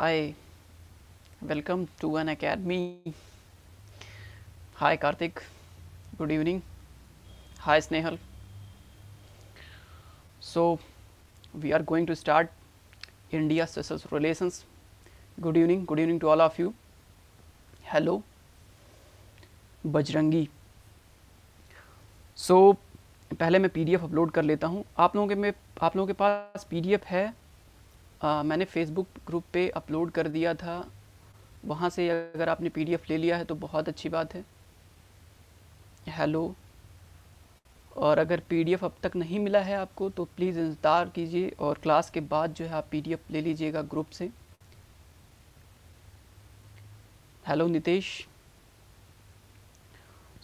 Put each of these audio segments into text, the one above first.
Hi welcome to Unacademy hi Kartik good evening hi Snehal so we are going to start India special relations good evening good evening to all of you hello Bajrangi so so, पहले मैं PDF upload कर लेता हूँ आप लोगों के में आप लोगों के पास पीडीएफ है आ, मैंने फेसबुक ग्रुप पे अपलोड कर दिया था वहाँ से अगर आपने पीडीएफ ले लिया है तो बहुत अच्छी बात है हेलो और अगर पीडीएफ अब तक नहीं मिला है आपको तो प्लीज़ इंतज़ार कीजिए और क्लास के बाद जो है आप पीडीएफ ले लीजिएगा ग्रुप से हेलो नितेश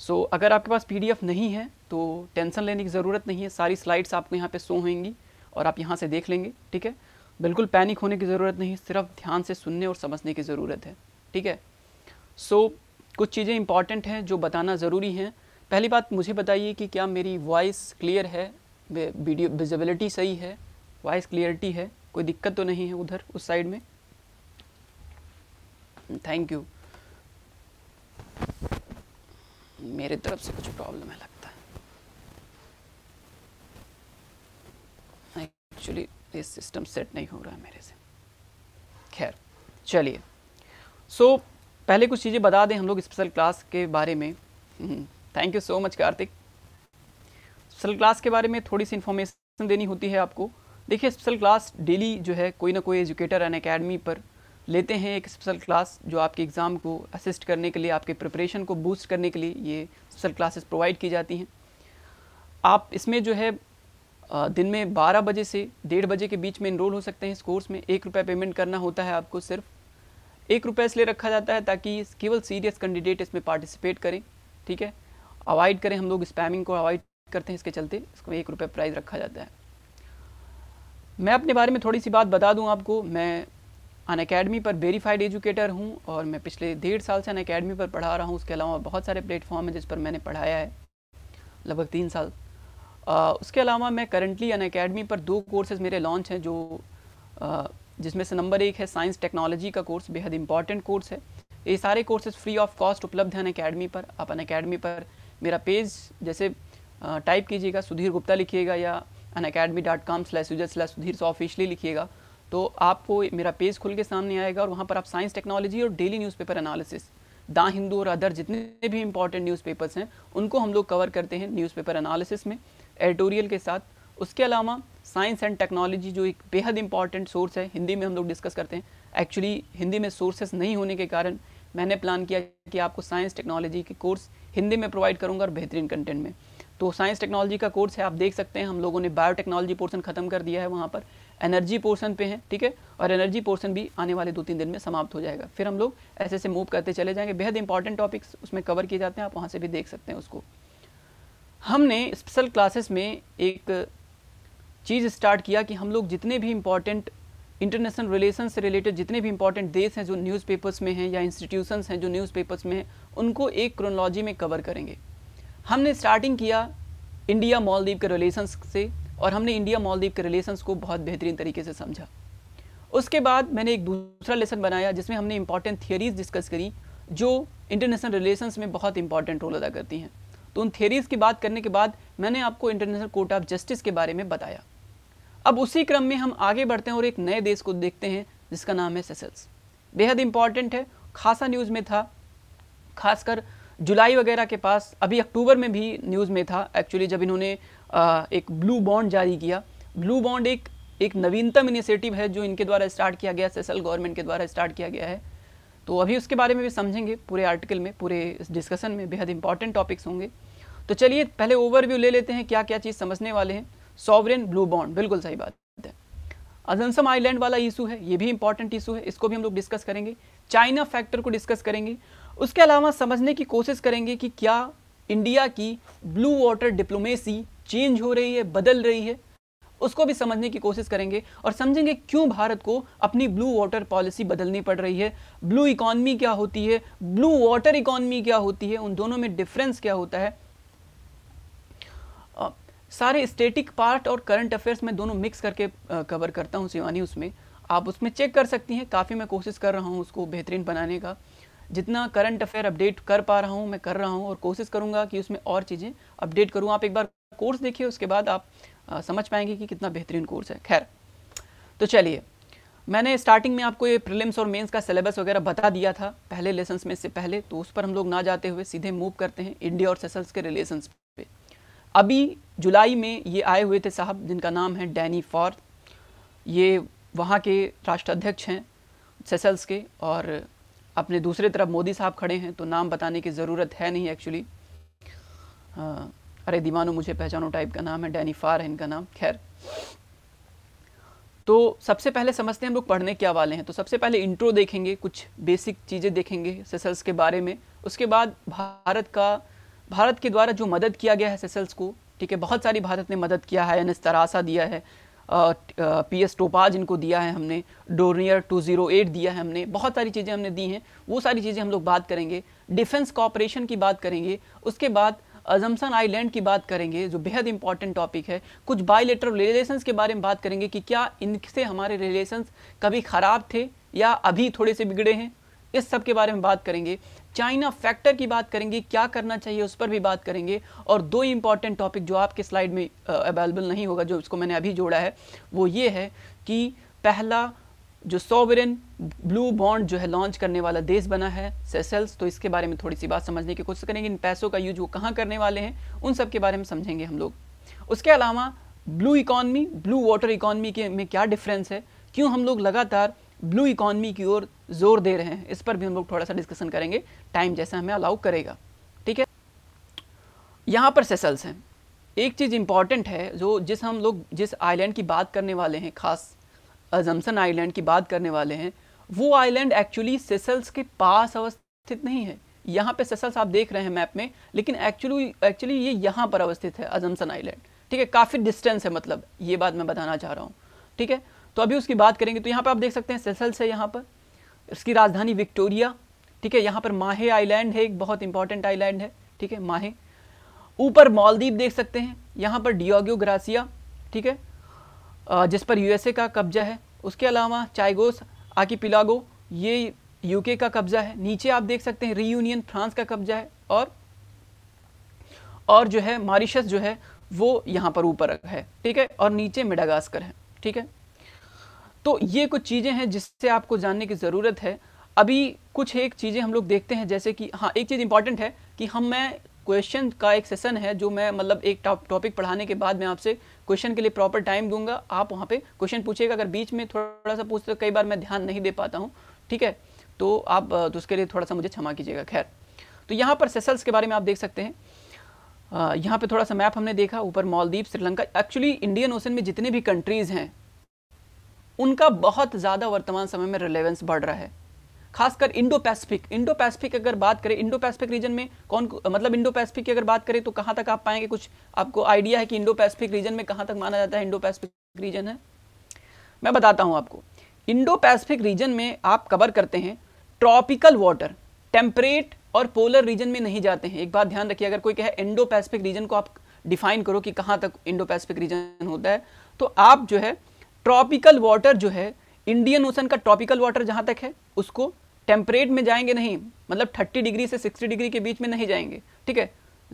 सो so, अगर आपके पास पीडीएफ नहीं है तो टेंशन लेने की ज़रूरत नहीं है सारी स्लाइड्स आपको यहाँ पे शो होंगी और आप यहाँ से देख लेंगे ठीक है बिल्कुल पैनिक होने की ज़रूरत नहीं सिर्फ ध्यान से सुनने और समझने की ज़रूरत है ठीक है सो so, कुछ चीज़ें इंपॉर्टेंट हैं जो बताना ज़रूरी हैं पहली बात मुझे बताइए कि क्या मेरी वॉइस क्लियर है वीडियो विजिबिलिटी सही है वॉइस क्लियरिटी है कोई दिक्कत तो नहीं है उधर उस साइड में थैंक यू मेरे तरफ से कुछ प्रॉब्लम है लगता है एक्चुअली ये सिस्टम सेट नहीं हो रहा है मेरे से खैर चलिए सो so, पहले कुछ चीज़ें बता दें हम लोग स्पेशल क्लास के बारे में thank you so much Kartik special class के बारे में थोड़ी सी इन्फॉर्मेशन देनी होती है आपको देखिए स्पेशल क्लास डेली जो है कोई ना कोई एजुकेटर एन अकेडमी पर लेते हैं एक स्पेशल क्लास जो आपके एग्ज़ाम को असिस्ट करने के लिए आपके प्रिपरेशन को बूस्ट करने के लिए ये स्पेशल क्लासेस प्रोवाइड की जाती हैं आप इसमें जो है दिन में 12 बजे से डेढ़ बजे के बीच में इनरोल हो सकते हैं इस कोर्स में एक रुपये पेमेंट करना होता है आपको सिर्फ एक रुपये इसलिए रखा जाता है ताकि केवल सीरियस कैंडिडेट इसमें पार्टिसिपेट करें ठीक है अवॉइड करें हम लोग स्पैमिंग को अवॉइड करते हैं इसके चलते इसको एक रुपये प्राइज़ रखा जाता है मैं अपने बारे में थोड़ी सी बात बता दूँ आपको मैं अन अकेडमी पर वेरीफाइड एजुकेटर हूँ और मैं पिछले डेढ़ साल से अन अकेडमी पर पढ़ा रहा हूँ उसके अलावा बहुत सारे प्लेटफॉर्म हैं जिस पर मैंने पढ़ाया है लगभग तीन साल उसके अलावा मैं करंटली अन अकेडमी पर दो कोर्सेज मेरे लॉन्च हैं जो जिसमें से नंबर एक है साइंस टेक्नोलॉजी का कोर्स बेहद इंपॉर्टेंट कोर्स है ये सारे कोर्सेज फ्री ऑफ कॉस्ट उपलब्ध हैं अन अकेडमी पर आप अन अकेडमी पर मेरा पेज जैसे टाइप कीजिएगा सुधीर गुप्ता लिखिएगा या Unacademy dot com slash user slash Sudhir so officially लिखिएगा तो आपको मेरा पेज खुल के सामने आएगा और वहाँ पर आप साइंस टेक्नोलॉजी और daily newspaper analysis the Hindu और अदर जितने भी इंपॉर्टेंट न्यूज़पेपर्स हैं उनको हम लोग कवर करते हैं न्यूज़पेपर एनालिसिस में एडिटोरियल के साथ उसके अलावा साइंस एंड टेक्नोलॉजी जो एक बेहद इंपॉर्टेंट सोर्स है हिंदी में हम लोग डिस्कस करते हैं एक्चुअली हिंदी में सोर्सेस नहीं होने के कारण मैंने प्लान किया कि आपको साइंस टेक्नोलॉजी के कोर्स हिंदी में प्रोवाइड करूँगा और बेहतरीन कंटेंट में तो साइंस टेक्नोलॉजी का कोर्स है आप देख सकते हैं हम लोगों ने बायोटेक्नोलॉजी पोर्सन ख़त्म कर दिया है वहाँ पर एनर्जी पोर्सन पे हैं ठीक है और एनर्जी पोर्सन भी आने वाले दो तीन दिन में समाप्त हो जाएगा फिर हम लोग ऐसे ऐसे मूव करते चले जाएंगे बेहद इंपॉर्टेंट टॉपिक्स उसमें कवर किए जाते हैं आप वहाँ से भी देख सकते हैं उसको हमने स्पेशल क्लासेस में एक चीज़ स्टार्ट किया कि हम लोग जितने भी इम्पॉर्टेंट इंटरनेशनल रिलेशन से रिलेटेड जितने भी इम्पॉर्टेंट देश हैं जो न्यूज़पेपर्स में हैं या इंस्टीट्यूशंस हैं जो न्यूज़पेपर्स में हैं उनको एक क्रोनोलॉजी में कवर करेंगे हमने स्टार्टिंग किया इंडिया मालदीव के रिलेशंस से और हमने इंडिया मालदीव के रिलेशंस को बहुत बेहतरीन तरीके से समझा उसके बाद मैंने एक दूसरा लेसन बनाया जिसमें हमने इम्पॉर्टेंट थियरीज डिस्कस करी जो इंटरनेशनल रिलेशंस में बहुत इंपॉर्टेंट रोल अदा करती हैं तो उन थेरीज की बात करने के बाद मैंने आपको इंटरनेशनल कोर्ट ऑफ जस्टिस के बारे में बताया अब उसी क्रम में हम आगे बढ़ते हैं और एक नए देश को देखते हैं जिसका नाम है सेसल्स बेहद इंपॉर्टेंट है खासा न्यूज़ में था खासकर जुलाई वगैरह के पास अभी अक्टूबर में भी न्यूज़ में था एक्चुअली जब इन्होंने एक ब्लू बॉन्ड जारी किया ब्लू बॉन्ड एक एक नवीनतम इनिशिएटिव है जो इनके द्वारा स्टार्ट किया गया सेसल गवर्नमेंट के द्वारा स्टार्ट किया गया है तो अभी उसके बारे में भी समझेंगे पूरे आर्टिकल में पूरे डिस्कशन में बेहद इंपॉर्टेंट टॉपिक्स होंगे तो चलिए पहले ओवरव्यू ले लेते हैं क्या क्या चीज़ समझने वाले हैं सॉवरेन ब्लू बॉन्ड बिल्कुल सही बात है अजनसम आइलैंड वाला इशू है ये भी इंपॉर्टेंट इशू है इसको भी हम लोग डिस्कस करेंगे चाइना फैक्टर को डिस्कस करेंगे उसके अलावा समझने की कोशिश करेंगे कि क्या इंडिया की ब्लू वाटर डिप्लोमेसी चेंज हो रही है बदल रही है उसको भी समझने की कोशिश करेंगे और समझेंगे क्यों भारत को अपनी ब्लू वाटर पॉलिसी बदलनी पड़ रही है ब्लू इकॉनमी क्या होती है ब्लू वाटर इकॉनमी क्या होती है उन दोनों में डिफरेंस क्या होता है सारे स्टेटिक पार्ट और करंट अफेयर्स में दोनों मिक्स करके कवर करता हूँ शिवानी उसमें आप उसमें चेक कर सकती हैं काफ़ी मैं कोशिश कर रहा हूँ उसको बेहतरीन बनाने का जितना करंट अफेयर अपडेट कर पा रहा हूँ मैं कर रहा हूँ और कोशिश करूँगा कि उसमें और चीज़ें अपडेट करूँ आप एक बार कोर्स देखिए उसके बाद आप आ, समझ पाएंगे कि कितना बेहतरीन कोर्स है खैर तो चलिए मैंने स्टार्टिंग में आपको ये प्रिलिम्स और मेंस का सिलेबस वगैरह बता दिया था पहले लेसन्स में से पहले तो उस पर हम लोग ना जाते हुए सीधे मूव करते हैं इंडिया और सेसल्स के रिलेशंस अभी जुलाई में ये आए हुए थे साहब जिनका नाम है डैनी फॉर ये वहाँ के राष्ट्राध्यक्ष हैं सेसल्स के और अपने दूसरे तरफ मोदी साहब खड़े हैं तो नाम बताने की ज़रूरत है नहीं एक्चुअली अरे दीवानो मुझे पहचानो टाइप का नाम है डैनी फार है इनका नाम खैर तो सबसे पहले समझते हैं हम लोग पढ़ने क्या वाले हैं तो सबसे पहले इंट्रो देखेंगे कुछ बेसिक चीज़ें देखेंगे सेसल्स के बारे में उसके बाद भारत का भारत के द्वारा जो मदद किया गया है सेसल्स को ठीक है बहुत सारी भारत ने मदद किया है एन एस तरासा दिया है पी एस टोपाज इनको दिया है हमने डोरियर टू ज़ीरो एट दिया है हमने बहुत सारी चीज़ें हमने दी हैं वो सारी चीज़ें हम लोग बात करेंगे डिफेंस कॉपरेशन की बात करेंगे उसके बाद अजमसन आइलैंड की बात करेंगे जो बेहद इंपॉर्टेंट टॉपिक है कुछ बायोलेटरल रिलेशंस के बारे में बात करेंगे कि क्या इनसे हमारे रिलेशंस कभी ख़राब थे या अभी थोड़े से बिगड़े हैं इस सब के बारे में बात करेंगे चाइना फैक्टर की बात करेंगे क्या करना चाहिए उस पर भी बात करेंगे और दो इंपॉर्टेंट टॉपिक जो आपके स्लाइड में अवेलेबल नहीं होगा जो उसको मैंने अभी जोड़ा है वो ये है कि पहला जो सोवरेन ब्लू बॉन्ड जो है लॉन्च करने वाला देश बना है सेसेल्स तो इसके बारे में थोड़ी सी बात समझने की कोशिश करेंगे इन पैसों का यूज वो कहाँ करने वाले हैं उन सब के बारे में समझेंगे हम लोग उसके अलावा blue economy blue water economy के में क्या डिफरेंस है क्यों हम लोग लगातार ब्लू इकॉनमी की ओर जोर दे रहे हैं इस पर भी हम लोग थोड़ा सा डिस्कशन करेंगे टाइम जैसा हमें अलाउ करेगा ठीक है यहाँ पर सेसल्स हैं एक चीज़ इम्पॉर्टेंट है जो जिस हम लोग जिस आइलैंड की बात करने वाले हैं खास अजमसन आइलैंड की बात करने वाले हैं वो आइलैंड एक्चुअली सेसल्स के पास अवस्थित नहीं है यहाँ पे सेसल्स आप देख रहे हैं मैप में लेकिन एक्चुअली एक्चुअली ये यहाँ पर अवस्थित है अजमसन आइलैंड ठीक है काफ़ी डिस्टेंस है मतलब ये बात मैं बताना चाह रहा हूँ ठीक है तो अभी उसकी बात करेंगे तो यहाँ पर आप देख सकते हैं सेसल्स है यहाँ पर इसकी राजधानी विक्टोरिया ठीक है यहाँ पर माहे आइलैंड है एक बहुत इंपॉर्टेंट आइलैंड है ठीक है माहे ऊपर मालदीव देख सकते हैं यहाँ पर डियोगो ग्रासिया ठीक है जिस पर यूएसए का कब्जा है उसके अलावा चाइगोस आकी पिलागो ये यूके का कब्जा है नीचे आप देख सकते हैं रीयूनियन फ्रांस का कब्जा है और और जो है मॉरिशस जो है वो यहाँ पर ऊपर है ठीक है और नीचे मेडागास्कर है ठीक है तो ये कुछ चीज़ें हैं जिससे आपको जानने की ज़रूरत है अभी कुछ एक चीज़ें हम लोग देखते हैं जैसे कि हाँ एक चीज़ इंपॉर्टेंट है कि हम मैं क्वेश्चन का एक सेशन है जो मैं मतलब एक टॉपिक पढ़ाने के बाद मैं आपसे क्वेश्चन के लिए प्रॉपर टाइम दूंगा आप वहाँ पे क्वेश्चन पूछेगा अगर बीच में थोड़ा सा पूछते तो कई बार मैं ध्यान नहीं दे पाता हूँ ठीक है तो आप तो उसके लिए थोड़ा सा मुझे क्षमा कीजिएगा खैर तो यहाँ पर सेसल्स के बारे में आप देख सकते हैं यहाँ पे थोड़ा सा मैप हमने देखा ऊपर Maldives Sri Lanka actually Indian ocean में जितने भी कंट्रीज़ हैं उनका बहुत ज़्यादा वर्तमान समय में रिलेवेंस बढ़ रहा है खासकर इंडो पैसिफिक इंडो पैसिफिक अगर बात करें इंडो पैसिफिक रीजन में कौन मतलब इंडो पैसिफिक की अगर बात करें तो कहाँ तक आप पाएंगे कुछ आपको आइडिया है कि इंडो पैसिफिक रीजन में कहाँ तक माना जाता है इंडो पैसिफिक रीजन है मैं बताता हूँ आपको इंडो पैसिफिक रीजन में आप कवर करते हैं ट्रॉपिकल वाटर टेम्परेट और पोलर रीजन में नहीं जाते हैं एक बात ध्यान रखिए अगर कोई कहे इंडो पैसिफिक रीजन को आप डिफाइन करो कि कहाँ तक इंडो पैसिफिक रीजन होता है तो आप जो है ट्रॉपिकल वाटर जो है इंडियन ओशन का ट्रॉपिकल वाटर जहाँ तक है उसको टेम्परेट में जाएंगे नहीं मतलब 30 डिग्री से 60 डिग्री के बीच में नहीं जाएंगे ठीक है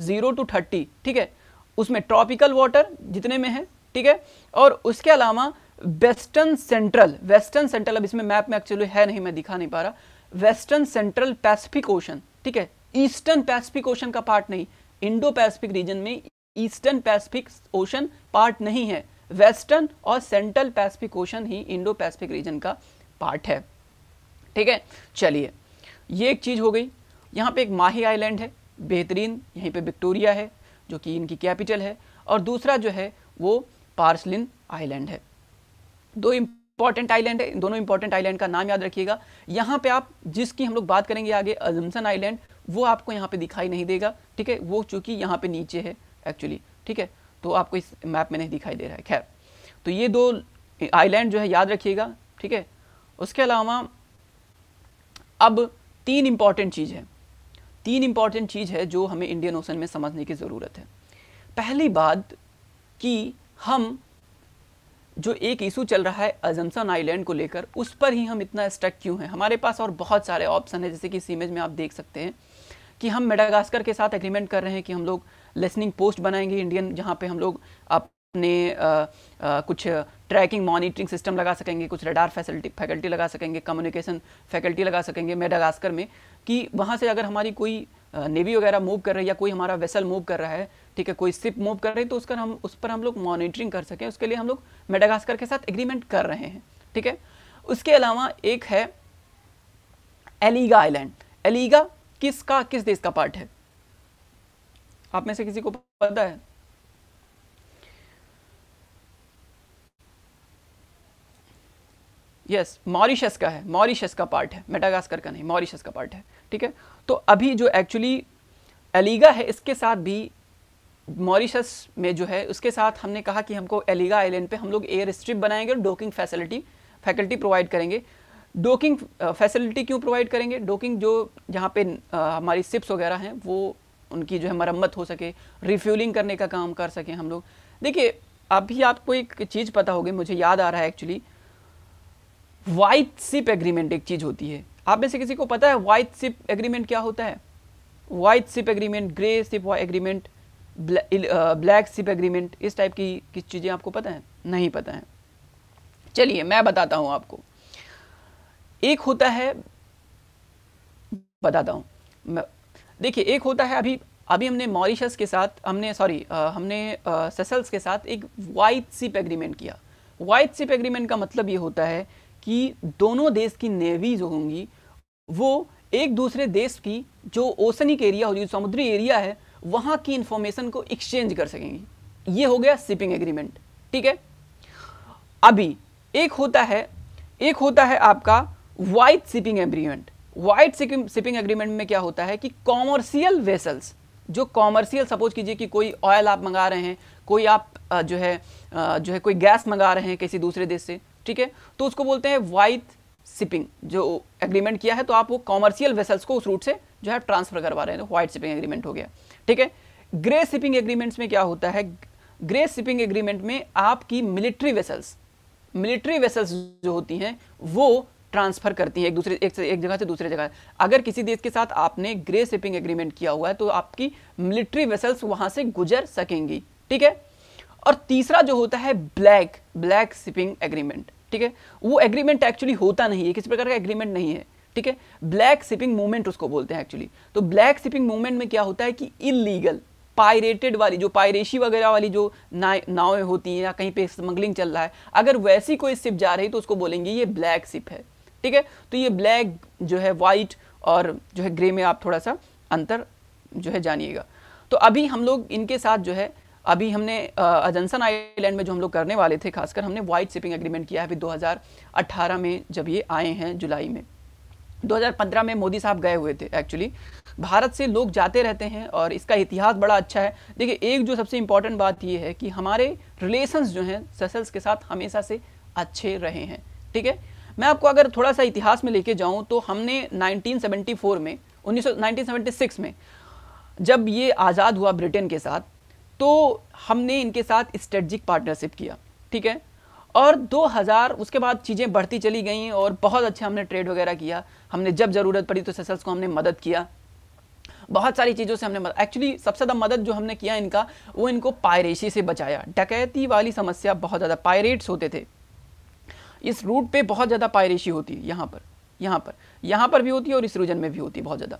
जीरो टू थर्टी ठीक है उसमें ट्रॉपिकल वाटर जितने में है ठीक है और उसके अलावा वेस्टर्न सेंट्रल वेस्टर्न सेंट्रल अब इसमें मैप में एक्चुअली है नहीं मैं दिखा नहीं पा रहा वेस्टर्न सेंट्रल पैसिफिक ओशन ठीक है ईस्टर्न पैसिफिक ओशन का पार्ट नहीं इंडो पैसिफिक रीजन में ईस्टर्न पैसिफिक ओशन पार्ट नहीं है वेस्टर्न और सेंट्रल पैसिफिक ओशन ही इंडो पैसिफिक रीजन का पार्ट है ठीक है चलिए ये एक चीज़ हो गई यहाँ पे एक माही आइलैंड है बेहतरीन यहीं पे विक्टोरिया है जो कि इनकी कैपिटल है और दूसरा जो है वो पार्सलिन आइलैंड है दो इंपॉर्टेंट आइलैंड है दोनों इंपॉर्टेंट आइलैंड का नाम याद रखिएगा यहाँ पे आप जिसकी हम लोग बात करेंगे आगे अजमसन आइलैंड वो आपको यहाँ पे दिखाई नहीं देगा ठीक है वो चूंकि यहाँ पे नीचे है एक्चुअली ठीक है तो आपको इस मैप में नहीं दिखाई दे रहा है खैर तो ये दो आइलैंड जो है याद रखिएगा ठीक है उसके अलावा अब तीन इम्पॉर्टेंट चीज़ है तीन इम्पॉर्टेंट चीज़ है जो हमें इंडियन ओशन में समझने की ज़रूरत है पहली बात कि हम जो एक इशू चल रहा है अजमसन आइलैंड को लेकर उस पर ही हम इतना स्ट्रक क्यों हैं हमारे पास और बहुत सारे ऑप्शन है जैसे कि इस इमेज में आप देख सकते हैं कि हम मेडागास्कर के साथ एग्रीमेंट कर रहे हैं कि हम लोग लिसनिंग पोस्ट बनाएंगे इंडियन जहाँ पे हम लोग अपने आ, आ, कुछ ट्रैकिंग मॉनिटरिंग सिस्टम लगा सकेंगे कुछ रडार फैसिलिटी फैकल्टी लगा सकेंगे कम्युनिकेशन फैकल्टी लगा सकेंगे मेडागास्कर में कि वहाँ से अगर हमारी कोई नेवी वगैरह मूव कर रही है या कोई हमारा वेसल मूव कर रहा है ठीक है कोई सिप मूव कर रही है तो उसका हम उस पर हम लोग मॉनिटरिंग कर सकें उसके लिए हम लोग मेडागास्कर के साथ एग्रीमेंट कर रहे हैं ठीक है उसके अलावा एक है एलीगा आइलैंड एलीगा किसका किस देश का पार्ट है आप में से किसी को पता है यस मॉरिशस का है मॉरिशस का पार्ट है मेटागास्कर का नहीं मॉरिशस का पार्ट है ठीक है तो अभी जो एक्चुअली एलिगा है इसके साथ भी मॉरिशस में जो है उसके साथ हमने कहा कि हमको एलिगा आइलैंड पे हम लोग एयर स्ट्रिप बनाएंगे और डोकिंग फैसिलिटी फैकल्टी प्रोवाइड करेंगे डोकिंग फैसिलिटी uh, क्यों प्रोवाइड करेंगे डोकिंग जो जहाँ पे आ, uh, हमारी सिप्स वगैरह हैं वो उनकी जो है मरम्मत हो सके रिफ्यूलिंग करने का काम कर सकें हम लोग देखिए अभी आपको एक चीज़ पता होगी मुझे याद आ रहा है एक्चुअली वाइट सिप एग्रीमेंट एक चीज़ होती है आप में से किसी को पता है वाइट सिप एग्रीमेंट क्या होता है white ship agreement grey ship agreement black ship agreement इस टाइप की किस चीज़ें आपको पता है नहीं पता है चलिए मैं बताता हूँ आपको एक होता है बताता हूँ देखिए एक होता है अभी अभी हमने मॉरिशस के साथ हमने सॉरी हमने सेसल्स के साथ एक वाइट सिप एग्रीमेंट किया वाइट सिप एग्रीमेंट का मतलब ये होता है कि दोनों देश की नेवी जो होंगी वो एक दूसरे देश की जो ओसनिक एरिया हो जो समुद्री एरिया है वहाँ की इंफॉर्मेशन को एक्सचेंज कर सकेंगी ये हो गया सिपिंग एग्रीमेंट ठीक है अभी एक होता है एक होता है आपका white shipping agreement white shipping agreement में क्या होता है कि कॉमर्शियल वेसल्स जो कॉमर्शियल सपोज कीजिए कि कोई ऑयल आप मंगा रहे हैं कोई आप जो है जो है कोई गैस मंगा रहे हैं किसी दूसरे देश से ठीक है तो उसको बोलते हैं वाइड शिपिंग जो एग्रीमेंट किया है तो आप वो कॉमर्शियल वेसल्स को उस रूट से जो है ट्रांसफर करवा रहे हैं तो व्हाइट शिपिंग एग्रीमेंट हो गया ठीक है ग्रे शिपिंग एग्रीमेंट्स में क्या होता है ग्रे शिपिंग एग्रीमेंट में आपकी मिलिट्री वेसल्स मिलिट्री वेसल्स जो होती हैं वो ट्रांसफ़र करती है एक दूसरे एक, एक जगह से दूसरे जगह अगर किसी देश के साथ आपने ग्रे शिपिंग एग्रीमेंट किया हुआ है तो आपकी मिलिट्री वेसल्स वहां से गुजर सकेंगी ठीक है और तीसरा जो होता है ब्लैक ब्लैक शिपिंग एग्रीमेंट ठीक है वो एग्रीमेंट एक्चुअली होता नहीं है किसी प्रकार का एग्रीमेंट नहीं है ठीक है ब्लैक शिपिंग मूवमेंट उसको बोलते हैं एक्चुअली तो ब्लैक शिपिंग मूवमेंट में क्या होता है कि इलीगल पायरेटेड वाली जो पायरेशी वगैरह वाली जो नावें होती हैं या कहीं पे स्मगलिंग चल रहा है अगर वैसी कोई सिप जा रही तो उसको बोलेंगे ये ब्लैक सिप है ठीक है तो ये ब्लैक जो है वाइट और जो है ग्रे में आप थोड़ा सा अंतर जो है जानिएगा तो अभी हम लोग इनके साथ जो है अभी हमने अजनसन आइलैंड में जो हम लोग करने वाले थे खासकर हमने वाइट शिपिंग एग्रीमेंट किया है अभी 2018 में जब ये आए हैं जुलाई में 2015 में मोदी साहब गए हुए थे एक्चुअली भारत से लोग जाते रहते हैं और इसका इतिहास बड़ा अच्छा है देखिए एक जो सबसे इम्पॉर्टेंट बात ये है कि हमारे रिलेशंस जो हैं ससल्स के साथ हमेशा से अच्छे रहे हैं ठीक है मैं आपको अगर थोड़ा सा इतिहास में लेके जाऊं तो हमने 1974 में 1976 में जब ये आज़ाद हुआ ब्रिटेन के साथ तो हमने इनके साथ स्ट्रेटजिक पार्टनरशिप किया ठीक है और 2000 उसके बाद चीज़ें बढ़ती चली गई और बहुत अच्छे हमने ट्रेड वगैरह किया हमने जब ज़रूरत पड़ी तो सेसल्स को हमने मदद किया बहुत सारी चीज़ों से हमने मदद एक्चुअली सबसे ज़्यादा मदद जो हमने किया इनका वो इनको पायरेसी से बचाया डकैती वाली समस्या बहुत ज़्यादा पायरेट्स होते थे इस रूट पे बहुत ज़्यादा पायरेशी होती है यहाँ पर यहाँ पर यहाँ पर भी होती है और इस रीजन में भी होती है बहुत ज़्यादा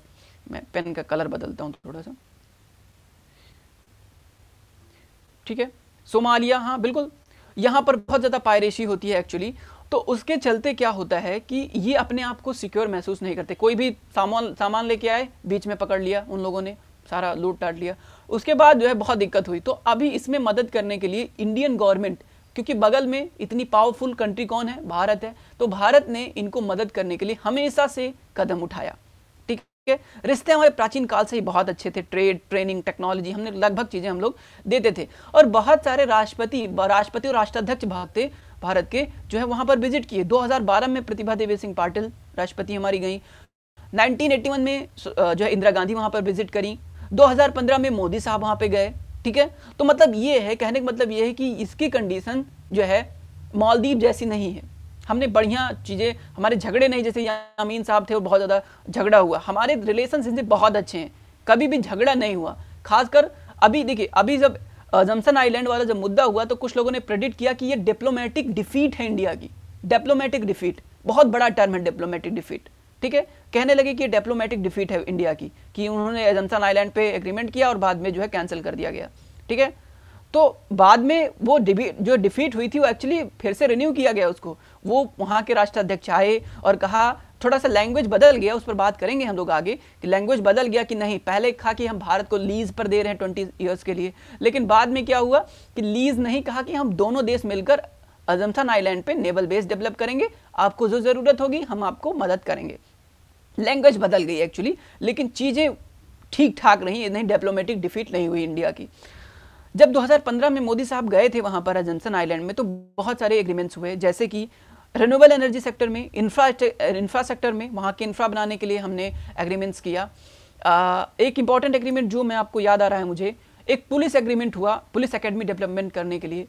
मैं पेन का कलर बदलता हूँ थोड़ा सा ठीक है सोमालिया हाँ बिल्कुल यहाँ पर बहुत ज़्यादा पायरेशी होती है एक्चुअली तो उसके चलते क्या होता है कि ये अपने आप को सिक्योर महसूस नहीं करते कोई भी सामान सामान लेके आए बीच में पकड़ लिया उन लोगों ने सारा लूट टाट लिया उसके बाद जो है बहुत दिक्कत हुई तो अभी इसमें मदद करने के लिए इंडियन गवर्नमेंट क्योंकि बगल में इतनी पावरफुल कंट्री कौन है भारत है तो भारत ने इनको मदद करने के लिए हमेशा से कदम उठाया ठीक है रिश्ते हमारे प्राचीन काल से ही बहुत अच्छे थे ट्रेड ट्रेनिंग टेक्नोलॉजी हमने लगभग चीज़ें हम लोग देते थे और बहुत सारे राष्ट्रपति राष्ट्रपति और राष्ट्राध्यक्ष भागते भारत के जो है वहाँ पर विजिट किए 2012 में प्रतिभा देवी सिंह पाटिल राष्ट्रपति हमारी गई 1981 में जो है इंदिरा गांधी वहां पर विजिट करी 2015 में मोदी साहब वहां पे गए ठीक है तो मतलब ये है कहने का मतलब ये है कि इसकी कंडीशन जो है मालदीव जैसी नहीं है हमने बढ़िया चीज़ें हमारे झगड़े नहीं जैसे यामीन साहब थे वो बहुत ज़्यादा झगड़ा हुआ हमारे रिलेशन इनसे बहुत अच्छे हैं कभी भी झगड़ा नहीं हुआ खासकर अभी देखिए अभी जब जमसन आइलैंड वाला जब मुद्दा हुआ तो कुछ लोगों ने प्रेडिक्ट किया कि ये डिप्लोमेटिक डिफीट है इंडिया की डिप्लोमेटिक डिफीट बहुत बड़ा टर्म है डिप्लोमेटिक डिफीट ठीक है कहने लगे कि डिप्लोमेटिक डिफीट है इंडिया की कि उन्होंने एजम्सन आइलैंड पे एग्रीमेंट किया और बाद में जो है कैंसिल कर दिया गया ठीक है तो बाद में वो जो डिफीट हुई थी वो एक्चुअली फिर से रिन्यू किया गया उसको वो वहाँ के राष्ट्राध्यक्ष आए और कहा थोड़ा सा लैंग्वेज बदल गया उस पर बात करेंगे हम लोग आगे कि लैंग्वेज बदल गया कि नहीं पहले कहा कि हम भारत को लीज पर दे रहे हैं ट्वेंटी ईयर्स के लिए लेकिन बाद में क्या हुआ कि लीज नहीं कहा कि हम दोनों देश मिलकर अजमसन आइलैंड पे नेवल बेस डेवलप करेंगे आपको जो ज़रूरत होगी हम आपको मदद करेंगे लैंग्वेज बदल गई एक्चुअली लेकिन चीज़ें ठीक ठाक रही नहीं डिप्लोमेटिक डिफीट नहीं हुई इंडिया की जब 2015 में मोदी साहब गए थे वहाँ पर अजनसन आइलैंड में तो बहुत सारे एग्रीमेंट्स हुए जैसे कि रिन्यूएबल एनर्जी सेक्टर में इंफ्रा इंफ्रा सेक्टर में वहाँ के इंफ्रा बनाने के लिए हमने एग्रीमेंट्स किया आ, एक इम्पॉर्टेंट एग्रीमेंट जो मैं आपको याद आ रहा है मुझे एक पुलिस एग्रीमेंट हुआ पुलिस अकेडमी डेवलपमेंट करने के लिए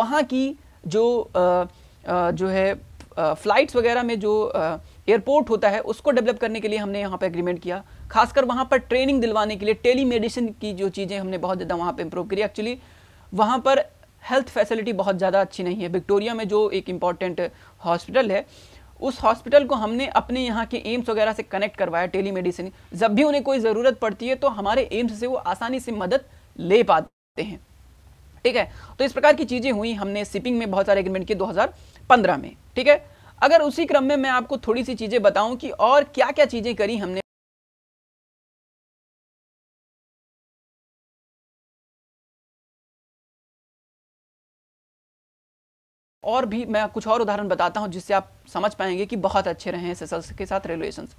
वहाँ की जो आ, आ, जो है फ्लाइट्स वगैरह में जो एयरपोर्ट होता है उसको डेवलप करने के लिए हमने यहाँ पर एग्रीमेंट किया खासकर वहाँ पर ट्रेनिंग दिलवाने के लिए टेली मेडिसिन की जो चीज़ें हमने बहुत ज़्यादा वहाँ पर इंप्रूव करी एक्चुअली वहाँ पर हेल्थ फैसिलिटी बहुत ज़्यादा अच्छी नहीं है विक्टोरिया में जो एक इम्पॉर्टेंट हॉस्पिटल है उस हॉस्पिटल को हमने अपने यहाँ के एम्स वगैरह से कनेक्ट करवाया टेली मेडिसिन जब भी उन्हें कोई ज़रूरत पड़ती है तो हमारे एम्स से वो आसानी से मदद ले पाते हैं ठीक है तो इस प्रकार की चीज़ें हुई हमने शिपिंग में बहुत सारे एग्रीमेंट किए 2015 में ठीक है अगर उसी क्रम में मैं आपको थोड़ी सी चीज़ें बताऊं कि और क्या क्या चीज़ें करी हमने और भी मैं कुछ और उदाहरण बताता हूं जिससे आप समझ पाएंगे कि बहुत अच्छे रहे हैं एस के साथ रिलेशंस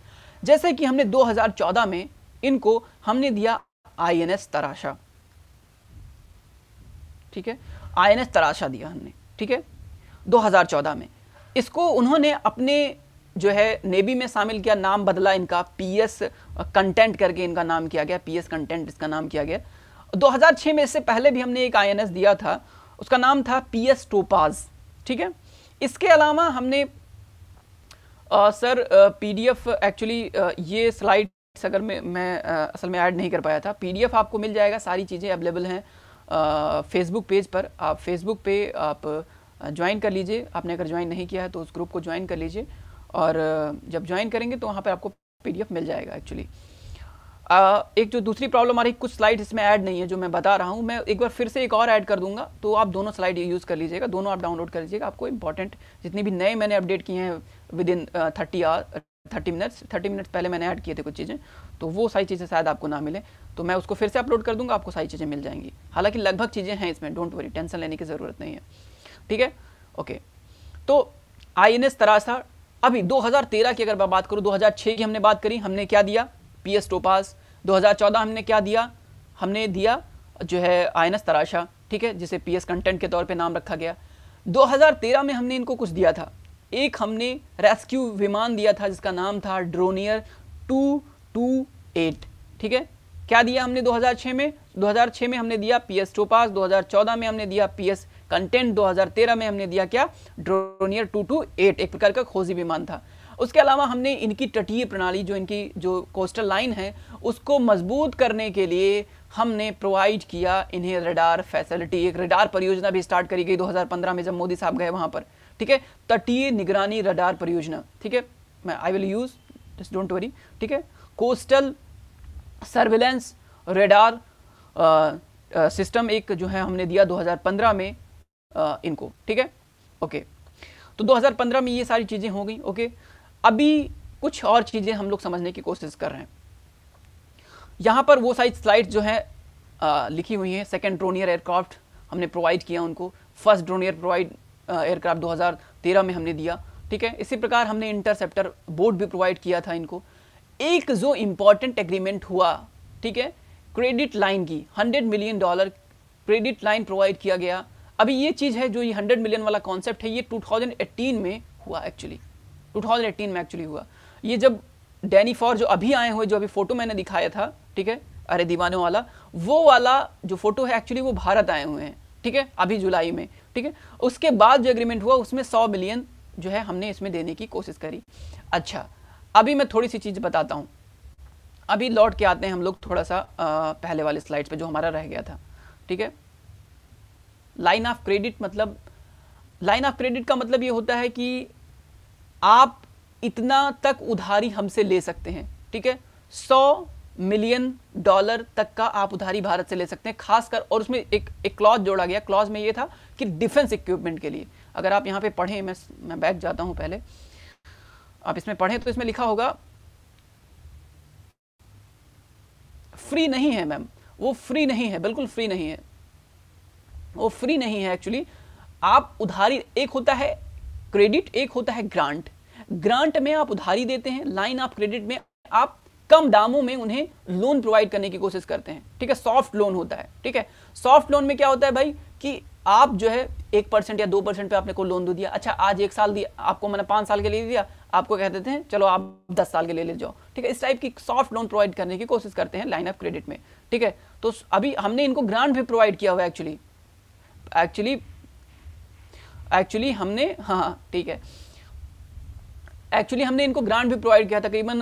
जैसे कि हमने 2014 में इनको हमने दिया आईएनएस तराशा ठीक है आईएनएस तराशा दिया हमने ठीक है 2014 में इसको उन्होंने अपने जो है नेवी में शामिल किया नाम बदला इनका पीएस कंटेंट करके इनका नाम किया गया पीएस कंटेंट इसका नाम किया गया 2006 में इससे पहले भी हमने एक आईएनएस दिया था उसका नाम था पीएस टोपाज ठीक है इसके अलावा हमने आ, सर पीडीएफ एक्चुअली ये स्लाइड अगर मैं मैं आ, असल में ऐड नहीं कर पाया था पीडीएफ आपको मिल जाएगा सारी चीज़ें अवेलेबल हैं फेसबुक पेज पर आप फेसबुक पे आप ज्वाइन कर लीजिए आपने अगर ज्वाइन नहीं किया है तो उस ग्रुप को ज्वाइन कर लीजिए और जब ज्वाइन करेंगे तो वहाँ पर आपको पी मिल जाएगा एक्चुअली एक जो दूसरी प्रॉब्लम आ रही कुछ स्लाइड इसमें ऐड नहीं है जो मैं बता रहा हूँ मैं एक बार फिर से एक और ऐड कर दूंगा तो आप दोनों स्लाइड यूज़ कर लीजिएगा दोनों आप डाउनलोड कर लीजिएगा आपको इंपॉर्टेंट जितनी भी नए मैंने अपडेट किए हैं within thirty hour thirty minutes thirty minutes पहले मैंने ऐड किए थे कुछ चीज़ें तो वो सारी चीज़ें शायद आपको ना मिले तो मैं उसको फिर से अपलोड कर दूंगा आपको सारी चीज़ें मिल जाएंगी हालांकि लगभग चीज़ें हैं इसमें डोंट वरी टेंशन लेने की ज़रूरत नहीं है ठीक है ओके तो आई एन एस अभी 2013 की अगर मैं बात करूं 2006 की हमने बात करी हमने क्या दिया पी एस टोपास दो हमने क्या दिया हमने दिया जो है आई एन एस तराशा ठीक है जिसे पी एस कंटेंट के तौर पर नाम रखा गया 2013 में हमने इनको कुछ दिया था एक हमने रेस्क्यू विमान दिया था जिसका नाम था ड्रोनियर टू टू एट ठीक है क्या दिया हमने 2006 में 2006 में हमने दिया पी एस टोपास दो में हमने दिया पी एस कंटेंट 2013 में हमने दिया क्या ड्रोनियर 228 एक प्रकार का खोजी विमान था उसके अलावा हमने इनकी तटीय प्रणाली जो इनकी जो कोस्टल लाइन है उसको मजबूत करने के लिए हमने प्रोवाइड किया इन्हें रडार फैसिलिटी एक रडार परियोजना भी स्टार्ट करी गई 2015 में जब मोदी साहब गए वहाँ पर ठीक है तटीय निगरानी रडार परियोजना ठीक है मैं I will use just don't worry ठीक है कोस्टल सर्विलेंस रेडार सिस्टम एक जो है हमने दिया 2015 में इनको ठीक है ओके तो 2015 में ये सारी चीज़ें हो गई ओके अभी कुछ और चीज़ें हम लोग समझने की कोशिश कर रहे हैं यहाँ पर वो सारी स्लाइड जो है आ, लिखी हुई हैं सेकेंड ड्रोनियर एयरक्राफ्ट हमने प्रोवाइड किया उनको फर्स्ट ड्रोनियर प्रोवाइड एयरक्राफ्ट 2013 में हमने दिया ठीक है इसी प्रकार हमने इंटरसेप्टर बोर्ड भी प्रोवाइड किया था इनको एक जो इम्पॉर्टेंट एग्रीमेंट हुआ ठीक है क्रेडिट लाइन की 100 million dollar credit line provide किया गया अभी ये चीज़ है जो ये हंड्रेड मिलियन वाला कॉन्सेप्ट है ये 2018 में हुआ एक्चुअली 2018 में एक्चुअली हुआ ये जब डैनी फॉर जो अभी आए हुए जो अभी फोटो मैंने दिखाया था ठीक है अरे दीवानों वाला वो वाला जो फोटो है एक्चुअली वो भारत आए हुए हैं ठीक है अभी जुलाई में ठीक है उसके बाद जो एग्रीमेंट हुआ उसमें सौ मिलियन जो है हमने इसमें देने की कोशिश करी अच्छा अभी मैं थोड़ी सी चीज़ बताता हूँ अभी लौट के आते हैं हम लोग थोड़ा सा आ, पहले वाले स्लाइड पे जो हमारा रह गया था ठीक है लाइन ऑफ क्रेडिट मतलब लाइन ऑफ क्रेडिट का मतलब ये होता है कि आप इतना तक उधारी हमसे ले सकते हैं ठीक है सौ मिलियन डॉलर तक का आप उधारी भारत से ले सकते हैं खासकर और उसमें एक एक क्लॉज जोड़ा गया क्लॉज में ये था कि डिफेंस इक्विपमेंट के लिए अगर आप यहाँ पे पढ़ें मैं मैं बैठ जाता हूँ पहले आप इसमें पढ़ें तो इसमें लिखा होगा फ्री नहीं है मैम वो फ्री नहीं है बिल्कुल फ्री नहीं है वो फ्री नहीं है एक्चुअली आप उधारी एक होता है क्रेडिट एक होता है ग्रांट ग्रांट में आप उधारी देते हैं लाइन आप क्रेडिट में आप कम दामों में उन्हें लोन प्रोवाइड करने की कोशिश करते हैं ठीक है सॉफ्ट लोन होता है ठीक है सॉफ्ट लोन में क्या होता है भाई कि आप जो है एक परसेंट या दो परसेंट पे आपने को लोन दे दिया अच्छा आज एक साल दिया आपको मैंने पांच साल के लिए दिया आपको कह देते हैं चलो आप दस साल के लिए ले जाओ ठीक है इस टाइप की सॉफ्ट लोन प्रोवाइड करने की कोशिश करते हैं लाइन ऑफ क्रेडिट में ठीक है तो अभी हमने इनको ग्रांट भी प्रोवाइड किया हुआ है एक्चुअली एक्चुअली एक्चुअली हमने हाँ, हाँ ठीक है एक्चुअली हमने इनको ग्रांट भी प्रोवाइड किया तकरीबन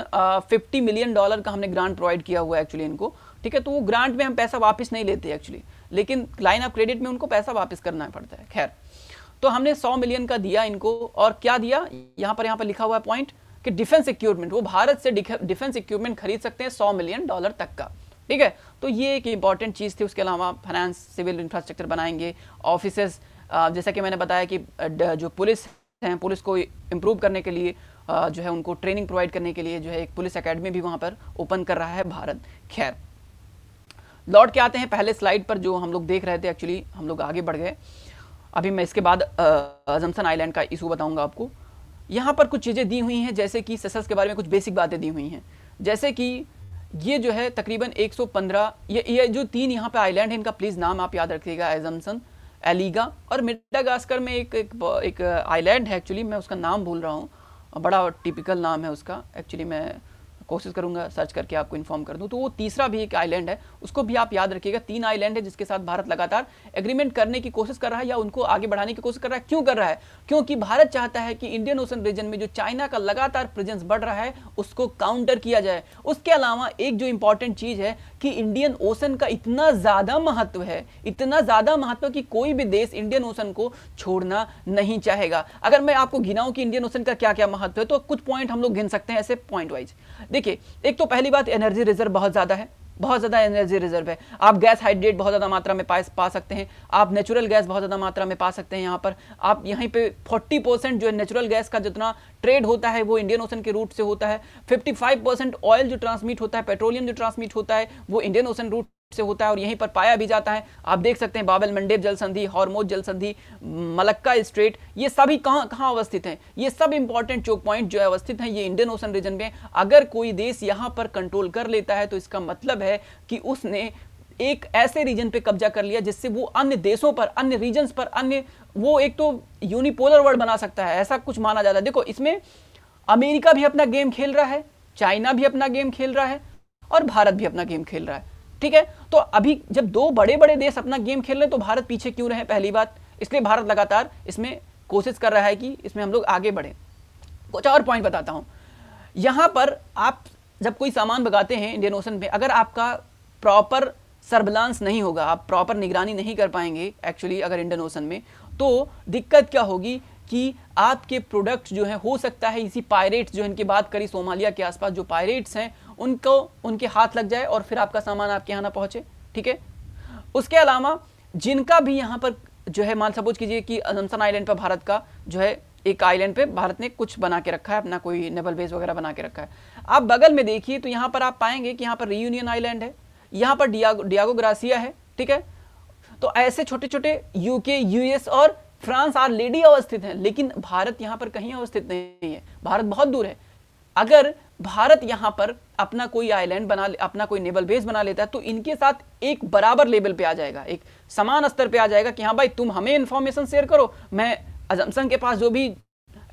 फिफ्टी मिलियन डॉलर का हमने ग्रांट प्रोवाइड किया हुआ है एक्चुअली इनको ठीक है तो वो ग्रांट में हम पैसा वापस नहीं लेते एक्चुअली लेकिन लाइन ऑफ क्रेडिट में उनको पैसा वापस करना पड़ता है खैर तो हमने सौ मिलियन का दिया इनको और क्या दिया यहाँ पर यहाँ पर लिखा हुआ है पॉइंट कि डिफेंस इक्विपमेंट वो भारत से डिफेंस इक्विपमेंट खरीद सकते हैं सौ मिलियन डॉलर तक का ठीक है तो ये एक इंपॉर्टेंट चीज़ थी उसके अलावा फाइनेंस सिविल इंफ्रास्ट्रक्चर बनाएंगे ऑफिसेज जैसा कि मैंने बताया कि जो पुलिस हैं पुलिस को इम्प्रूव करने के लिए जो है उनको ट्रेनिंग प्रोवाइड करने के लिए जो है एक पुलिस अकेडमी भी वहां पर ओपन कर रहा है भारत खैर लौट के आते हैं पहले स्लाइड पर जो हम लोग देख रहे थे एक्चुअली हम लोग आगे बढ़ गए अभी मैं इसके बाद अजमसन आइलैंड का इशू बताऊंगा आपको यहाँ पर कुछ चीज़ें दी हुई हैं जैसे कि सेसल्स के बारे में कुछ बेसिक बातें दी हुई हैं जैसे कि ये जो है तकरीबन 115 ये ये जो तीन यहाँ पे आइलैंड है इनका प्लीज़ नाम आप याद रखिएगा एजमसन एलीगा और मिडागास्कर में एक एक, एक आइलैंड है एक्चुअली मैं उसका नाम भूल रहा हूँ बड़ा टिपिकल नाम है उसका एक्चुअली मैं कोशिश करूंगा सर्च करके आपको इन्फॉर्म कर दूं तो वो तीसरा भी एक आइलैंड है उसको भी आप याद रखिएगा तीन आइलैंड है जिसके साथ भारत लगातार एग्रीमेंट करने की कोशिश कर रहा है या उनको आगे बढ़ाने की कोशिश कर रहा है क्यों कर रहा है क्योंकि भारत चाहता है कि इंडियन ओशन रीजन में जो चाइना का लगातार प्रेजेंस बढ़ रहा है उसको काउंटर किया जाए उसके अलावा एक जो इंपॉर्टेंट चीज़ है कि इंडियन ओशन का इतना ज़्यादा महत्व है इतना ज़्यादा महत्व कि कोई भी देश इंडियन ओशन को छोड़ना नहीं चाहेगा अगर मैं आपको गिनाऊं कि इंडियन ओशन का क्या क्या महत्व है तो कुछ पॉइंट हम लोग गिन सकते हैं ऐसे पॉइंट वाइज देखिए एक तो पहली बात एनर्जी रिजर्व बहुत ज़्यादा है बहुत ज़्यादा एनर्जी रिजर्व है आप गैस हाइड्रेट बहुत ज़्यादा मात्रा में पा पा सकते हैं आप नेचुरल गैस बहुत ज़्यादा मात्रा में पा सकते हैं यहाँ पर आप यहीं पे 40 परसेंट जो है नेचुरल गैस का जितना ट्रेड होता है वो इंडियन ओशन के रूट से होता है 55 परसेंट ऑयल जो ट्रांसमिट होता है पेट्रोलियम जो ट्रांसमिट होता है वो इंडियन ओशन रूट से होता है और यहीं पर पाया भी जाता है आप देख सकते हैं बाबल मंडेब जल संधि हॉर्मोज जल संधि मलक्का स्ट्रेट ये सभी कहाँ कहाँ अवस्थित हैं ये सब इंपॉर्टेंट चोक पॉइंट जो है अवस्थित हैं ये इंडियन ओशन रीजन में अगर कोई देश यहाँ पर कंट्रोल कर लेता है तो इसका मतलब है कि उसने एक ऐसे रीजन पे कब्जा कर लिया जिससे वो अन्य देशों पर अन्य रीजन पर अन्य वो एक तो यूनिपोलर वर्ल्ड बना सकता है ऐसा कुछ माना जाता है देखो इसमें अमेरिका भी अपना गेम खेल रहा है चाइना भी अपना गेम खेल रहा है और भारत भी अपना गेम खेल रहा है ठीक है तो अभी जब दो बड़े बड़े देश अपना गेम खेल रहे हैं तो भारत पीछे क्यों रहे पहली बात इसलिए भारत लगातार इसमें कोशिश कर रहा है कि इसमें हम लोग आगे बढ़ें कुछ और पॉइंट बताता हूँ यहाँ पर आप जब कोई सामान बगाते हैं इंडियन ओशन पे अगर आपका प्रॉपर सर्विलांस नहीं होगा आप प्रॉपर निगरानी नहीं कर पाएंगे एक्चुअली अगर इंडियन ओशन में तो दिक्कत क्या होगी कि आपके प्रोडक्ट जो है हो सकता है इसी पायरेट्स जो इनकी बात करी सोमालिया के आसपास जो पायरेट्स हैं उनको उनके हाथ लग जाए और फिर आपका सामान आपके यहाँ ना पहुँचे ठीक है उसके अलावा जिनका भी यहाँ पर जो है मान सपोज कीजिए कि अजमसन आइलैंड पर भारत का जो है एक आइलैंड पे भारत ने कुछ बना के रखा है अपना कोई नेवल बेस वगैरह बना के रखा है आप बगल में देखिए तो यहाँ पर आप पाएंगे कि यहाँ पर रीयूनियन आइलैंड है यहाँ पर डियागो डियागो ग्रासिया है ठीक है तो ऐसे छोटे छोटे यूके यूएस और फ्रांस आर लेडी अवस्थित हैं लेकिन भारत यहाँ पर कहीं अवस्थित नहीं है भारत बहुत दूर है अगर भारत यहां पर अपना कोई आइलैंड बना अपना कोई नेवल बेस बना लेता है तो इनके साथ एक बराबर लेवल पे आ जाएगा एक समान स्तर पे आ जाएगा कि हाँ भाई तुम हमें इन्फॉर्मेशन शेयर करो मैं अजमसन के पास जो भी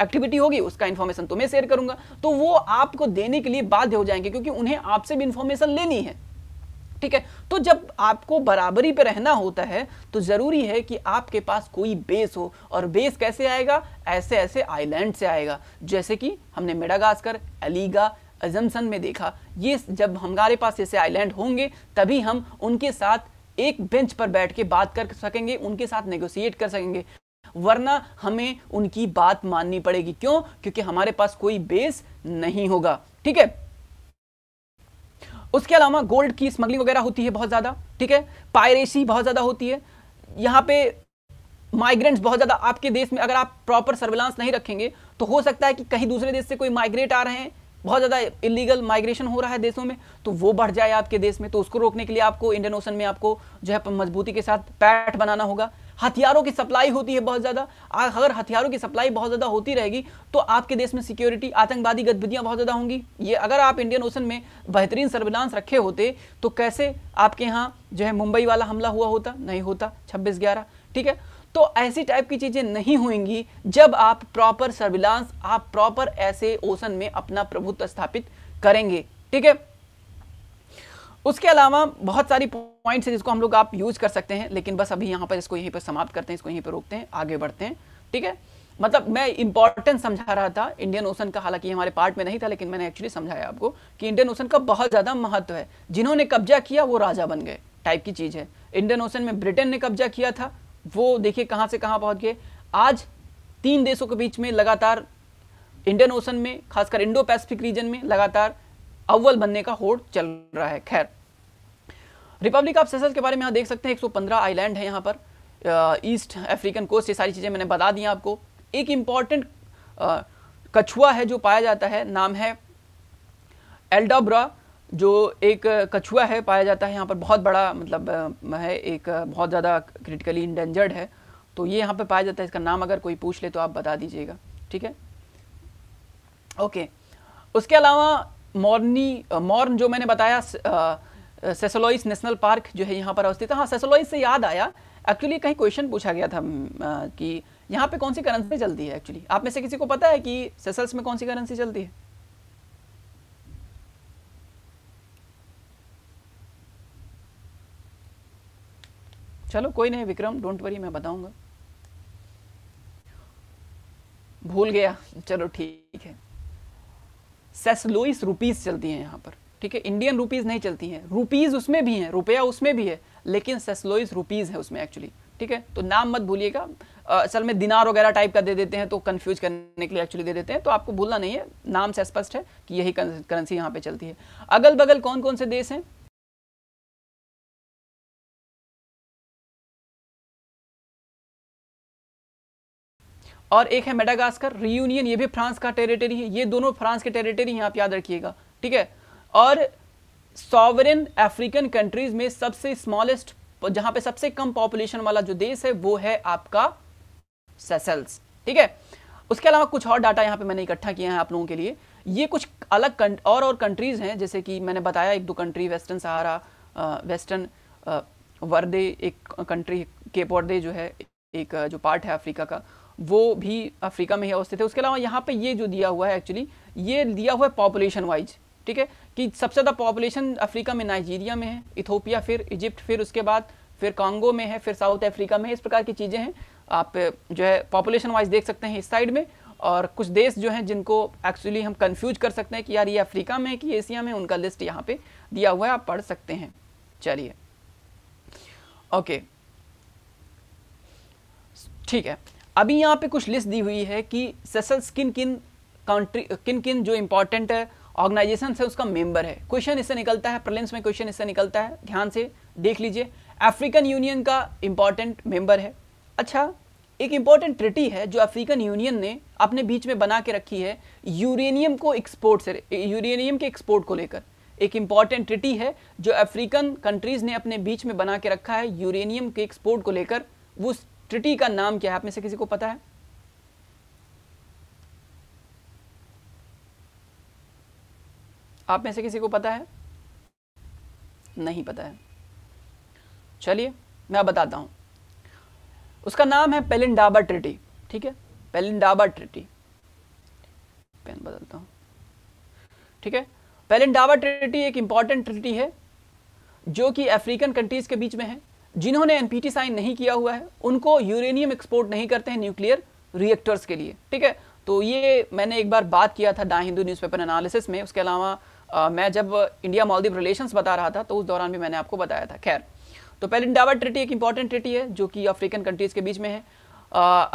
एक्टिविटी होगी उसका इन्फॉर्मेशन तुम्हें शेयर करूंगा तो वो आपको देने के लिए बाध्य हो जाएंगे क्योंकि उन्हें आपसे भी इन्फॉर्मेशन लेनी है ठीक है तो जब आपको बराबरी पे रहना होता है तो ज़रूरी है कि आपके पास कोई बेस हो और बेस कैसे आएगा ऐसे ऐसे आइलैंड से आएगा जैसे कि हमने मेडागास्कर अलीगा अजमसन में देखा ये जब हमारे पास ऐसे आइलैंड होंगे तभी हम उनके साथ एक बेंच पर बैठ के बात कर सकेंगे उनके साथ नेगोशिएट कर सकेंगे वरना हमें उनकी बात माननी पड़ेगी क्यों क्योंकि हमारे पास कोई बेस नहीं होगा ठीक है उसके अलावा गोल्ड की स्मगलिंग वगैरह होती है बहुत ज़्यादा ठीक है पायरेसी बहुत ज़्यादा होती है यहाँ पे माइग्रेंट्स बहुत ज़्यादा आपके देश में अगर आप प्रॉपर सर्विलांस नहीं रखेंगे तो हो सकता है कि कहीं दूसरे देश से कोई माइग्रेट आ रहे हैं बहुत ज़्यादा इलीगल माइग्रेशन हो रहा है देशों में तो वो बढ़ जाए आपके देश में तो उसको रोकने के लिए आपको इंडियन ओशन में आपको जो है मजबूती के साथ पैट बनाना होगा हथियारों की सप्लाई होती है बहुत ज़्यादा अगर हथियारों की सप्लाई बहुत ज़्यादा होती रहेगी तो आपके देश में सिक्योरिटी आतंकवादी गतिविधियां बहुत ज़्यादा होंगी ये अगर आप इंडियन ओशन में बेहतरीन सर्विलांस रखे होते तो कैसे आपके यहाँ जो है मुंबई वाला हमला हुआ होता नहीं होता छब्बीस ग्यारह ठीक है तो ऐसी टाइप की चीज़ें नहीं होंगी जब आप प्रॉपर सर्विलांस आप प्रॉपर ऐसे ओसन में अपना प्रभुत्व स्थापित करेंगे ठीक है उसके अलावा बहुत सारी पॉइंट्स हैं जिसको हम लोग आप यूज कर सकते हैं लेकिन बस अभी यहाँ पर इसको यहीं पर समाप्त करते हैं इसको यहीं पर रोकते हैं आगे बढ़ते हैं ठीक है मतलब मैं इंपॉर्टेंस समझा रहा था इंडियन ओशन का हालांकि हमारे पार्ट में नहीं था लेकिन मैंने एक्चुअली समझाया आपको कि इंडियन ओशन का बहुत ज़्यादा महत्व है जिन्होंने कब्जा किया वो राजा बन गए टाइप की चीज़ है इंडियन ओशन में ब्रिटेन ने कब्जा किया था वो देखिए कहाँ से कहाँ पहुँच गए आज तीन देशों के बीच में लगातार इंडियन ओशन में खासकर इंडो पैसिफिक रीजन में लगातार अव्वल बनने का होड़ चल रहा है खैर रिपब्लिक ऑफ सेसल्स के बारे में यहाँ देख सकते हैं एक आइलैंड है यहाँ पर ईस्ट अफ्रीकन कोस्ट ये सारी चीज़ें मैंने बता दी आपको एक इम्पॉर्टेंट कछुआ है जो पाया जाता है नाम है एल्डाब्रा जो एक कछुआ है पाया जाता है यहाँ पर बहुत बड़ा मतलब है एक बहुत ज़्यादा क्रिटिकली इंडेंजर्ड है तो ये यहाँ पर पाया जाता है इसका नाम अगर कोई पूछ ले तो आप बता दीजिएगा ठीक है ओके उसके अलावा मॉर्नी मॉर्न जो मैंने बताया सेसोलोइस नेशनल पार्क जो है यहाँ पर अवस्थित हाँ सेसोलोइस से याद आया एक्चुअली कहीं क्वेश्चन पूछा गया था कि यहाँ पे कौन सी करेंसी चलती है एक्चुअली आप में से किसी को पता है कि सेसल्स में कौन सी करेंसी चलती है चलो कोई नहीं विक्रम डोंट वरी मैं बताऊंगा भूल गया चलो ठीक है सेसलोइस रुपीस चलती है यहां पर ठीक है इंडियन रुपीज़ नहीं चलती हैं रुपीज़ उसमें भी हैं रुपया उसमें भी है लेकिन सेसलोइज रुपीज़ है उसमें एक्चुअली ठीक है तो नाम मत भूलिएगा असल में दिनार वगैरह टाइप का दे देते हैं तो कंफ्यूज करने के लिए एक्चुअली दे देते हैं तो आपको भूलना नहीं है नाम से स्पष्ट है कि यही करेंसी यहाँ पे चलती है अगल बगल कौन कौन से देश हैं और एक है मेडागास्कर रियूनियन ये भी फ्रांस का टेरिटरी है ये दोनों फ्रांस के टेरिटरी हैं आप याद रखिएगा ठीक है और सॉवरन अफ्रीकन कंट्रीज में सबसे स्मॉलेस्ट जहां पे सबसे कम पॉपुलेशन वाला जो देश है वो है आपका सेसेल्स ठीक है उसके अलावा कुछ और डाटा यहाँ पे मैंने इकट्ठा किया है आप लोगों के लिए ये कुछ अलग और और कंट्रीज़ हैं जैसे कि मैंने बताया एक दो कंट्री वेस्टर्न सहारा वेस्टर्न वर्दे एक कंट्री केप वर्दे जो है एक जो पार्ट है अफ्रीका का वो भी अफ्रीका में ही अवस्थित है उसके अलावा यहाँ पे ये जो दिया हुआ है एक्चुअली ये दिया हुआ है पॉपुलेशन वाइज ठीक है कि सबसे ज़्यादा पॉपुलेशन अफ्रीका में नाइजीरिया में है इथोपिया फिर इजिप्ट फिर उसके बाद फिर कांगो में है फिर साउथ अफ्रीका में इस प्रकार की चीज़ें हैं आप जो है पॉपुलेशन वाइज देख सकते हैं इस साइड में और कुछ देश जो हैं जिनको एक्चुअली हम कन्फ्यूज कर सकते हैं कि यार ये अफ्रीका में है कि एशिया में उनका लिस्ट यहाँ पे दिया हुआ है आप पढ़ सकते हैं चलिए ओके ठीक है अभी यहाँ पे कुछ लिस्ट दी हुई है कि सेसल्स किन किन कंट्री किन किन जो इम्पोर्टेंट है ऑर्गेनाइजेशन से उसका मेंबर है क्वेश्चन इससे निकलता है प्रलिम्स में क्वेश्चन इससे निकलता है ध्यान से देख लीजिए अफ्रीकन यूनियन का इंपॉर्टेंट मेंबर है अच्छा एक इंपॉर्टेंट ट्रिटी है जो अफ्रीकन यूनियन ने अपने बीच में बना के रखी है यूरेनियम को एक्सपोर्ट से यूरेनियम के एक्सपोर्ट को लेकर एक इंपॉर्टेंट ट्रिटी है जो अफ्रीकन कंट्रीज़ ने अपने बीच में बना के रखा है यूरेनियम के एक्सपोर्ट को लेकर उस ट्रिटी का नाम क्या है आप में से किसी को पता है आप में से किसी को पता है नहीं पता है चलिए मैं बताता हूं उसका नाम है पेलिंडाबा ट्रिटी ठीक है पेलिंडाबा ट्रिटी पेन बदलता हूं ठीक है पेलिंडाबा ट्रिटी एक इंपॉर्टेंट ट्रिटी है जो कि अफ्रीकन कंट्रीज के बीच में है जिन्होंने एनपीटी साइन नहीं किया हुआ है उनको यूरेनियम एक्सपोर्ट नहीं करते हैं न्यूक्लियर रिएक्टर्स के लिए ठीक है तो ये मैंने एक बार बात किया था डा हिंदू न्यूज़पेपर एनालिसिस में उसके अलावा आ, मैं जब इंडिया मालदीव रिलेशंस बता रहा था तो उस दौरान भी मैंने आपको बताया था खैर तो पहले डावा ट्रिटी एक इंपॉर्टेंट ट्रिटी है जो कि अफ्रीकन कंट्रीज़ के बीच में है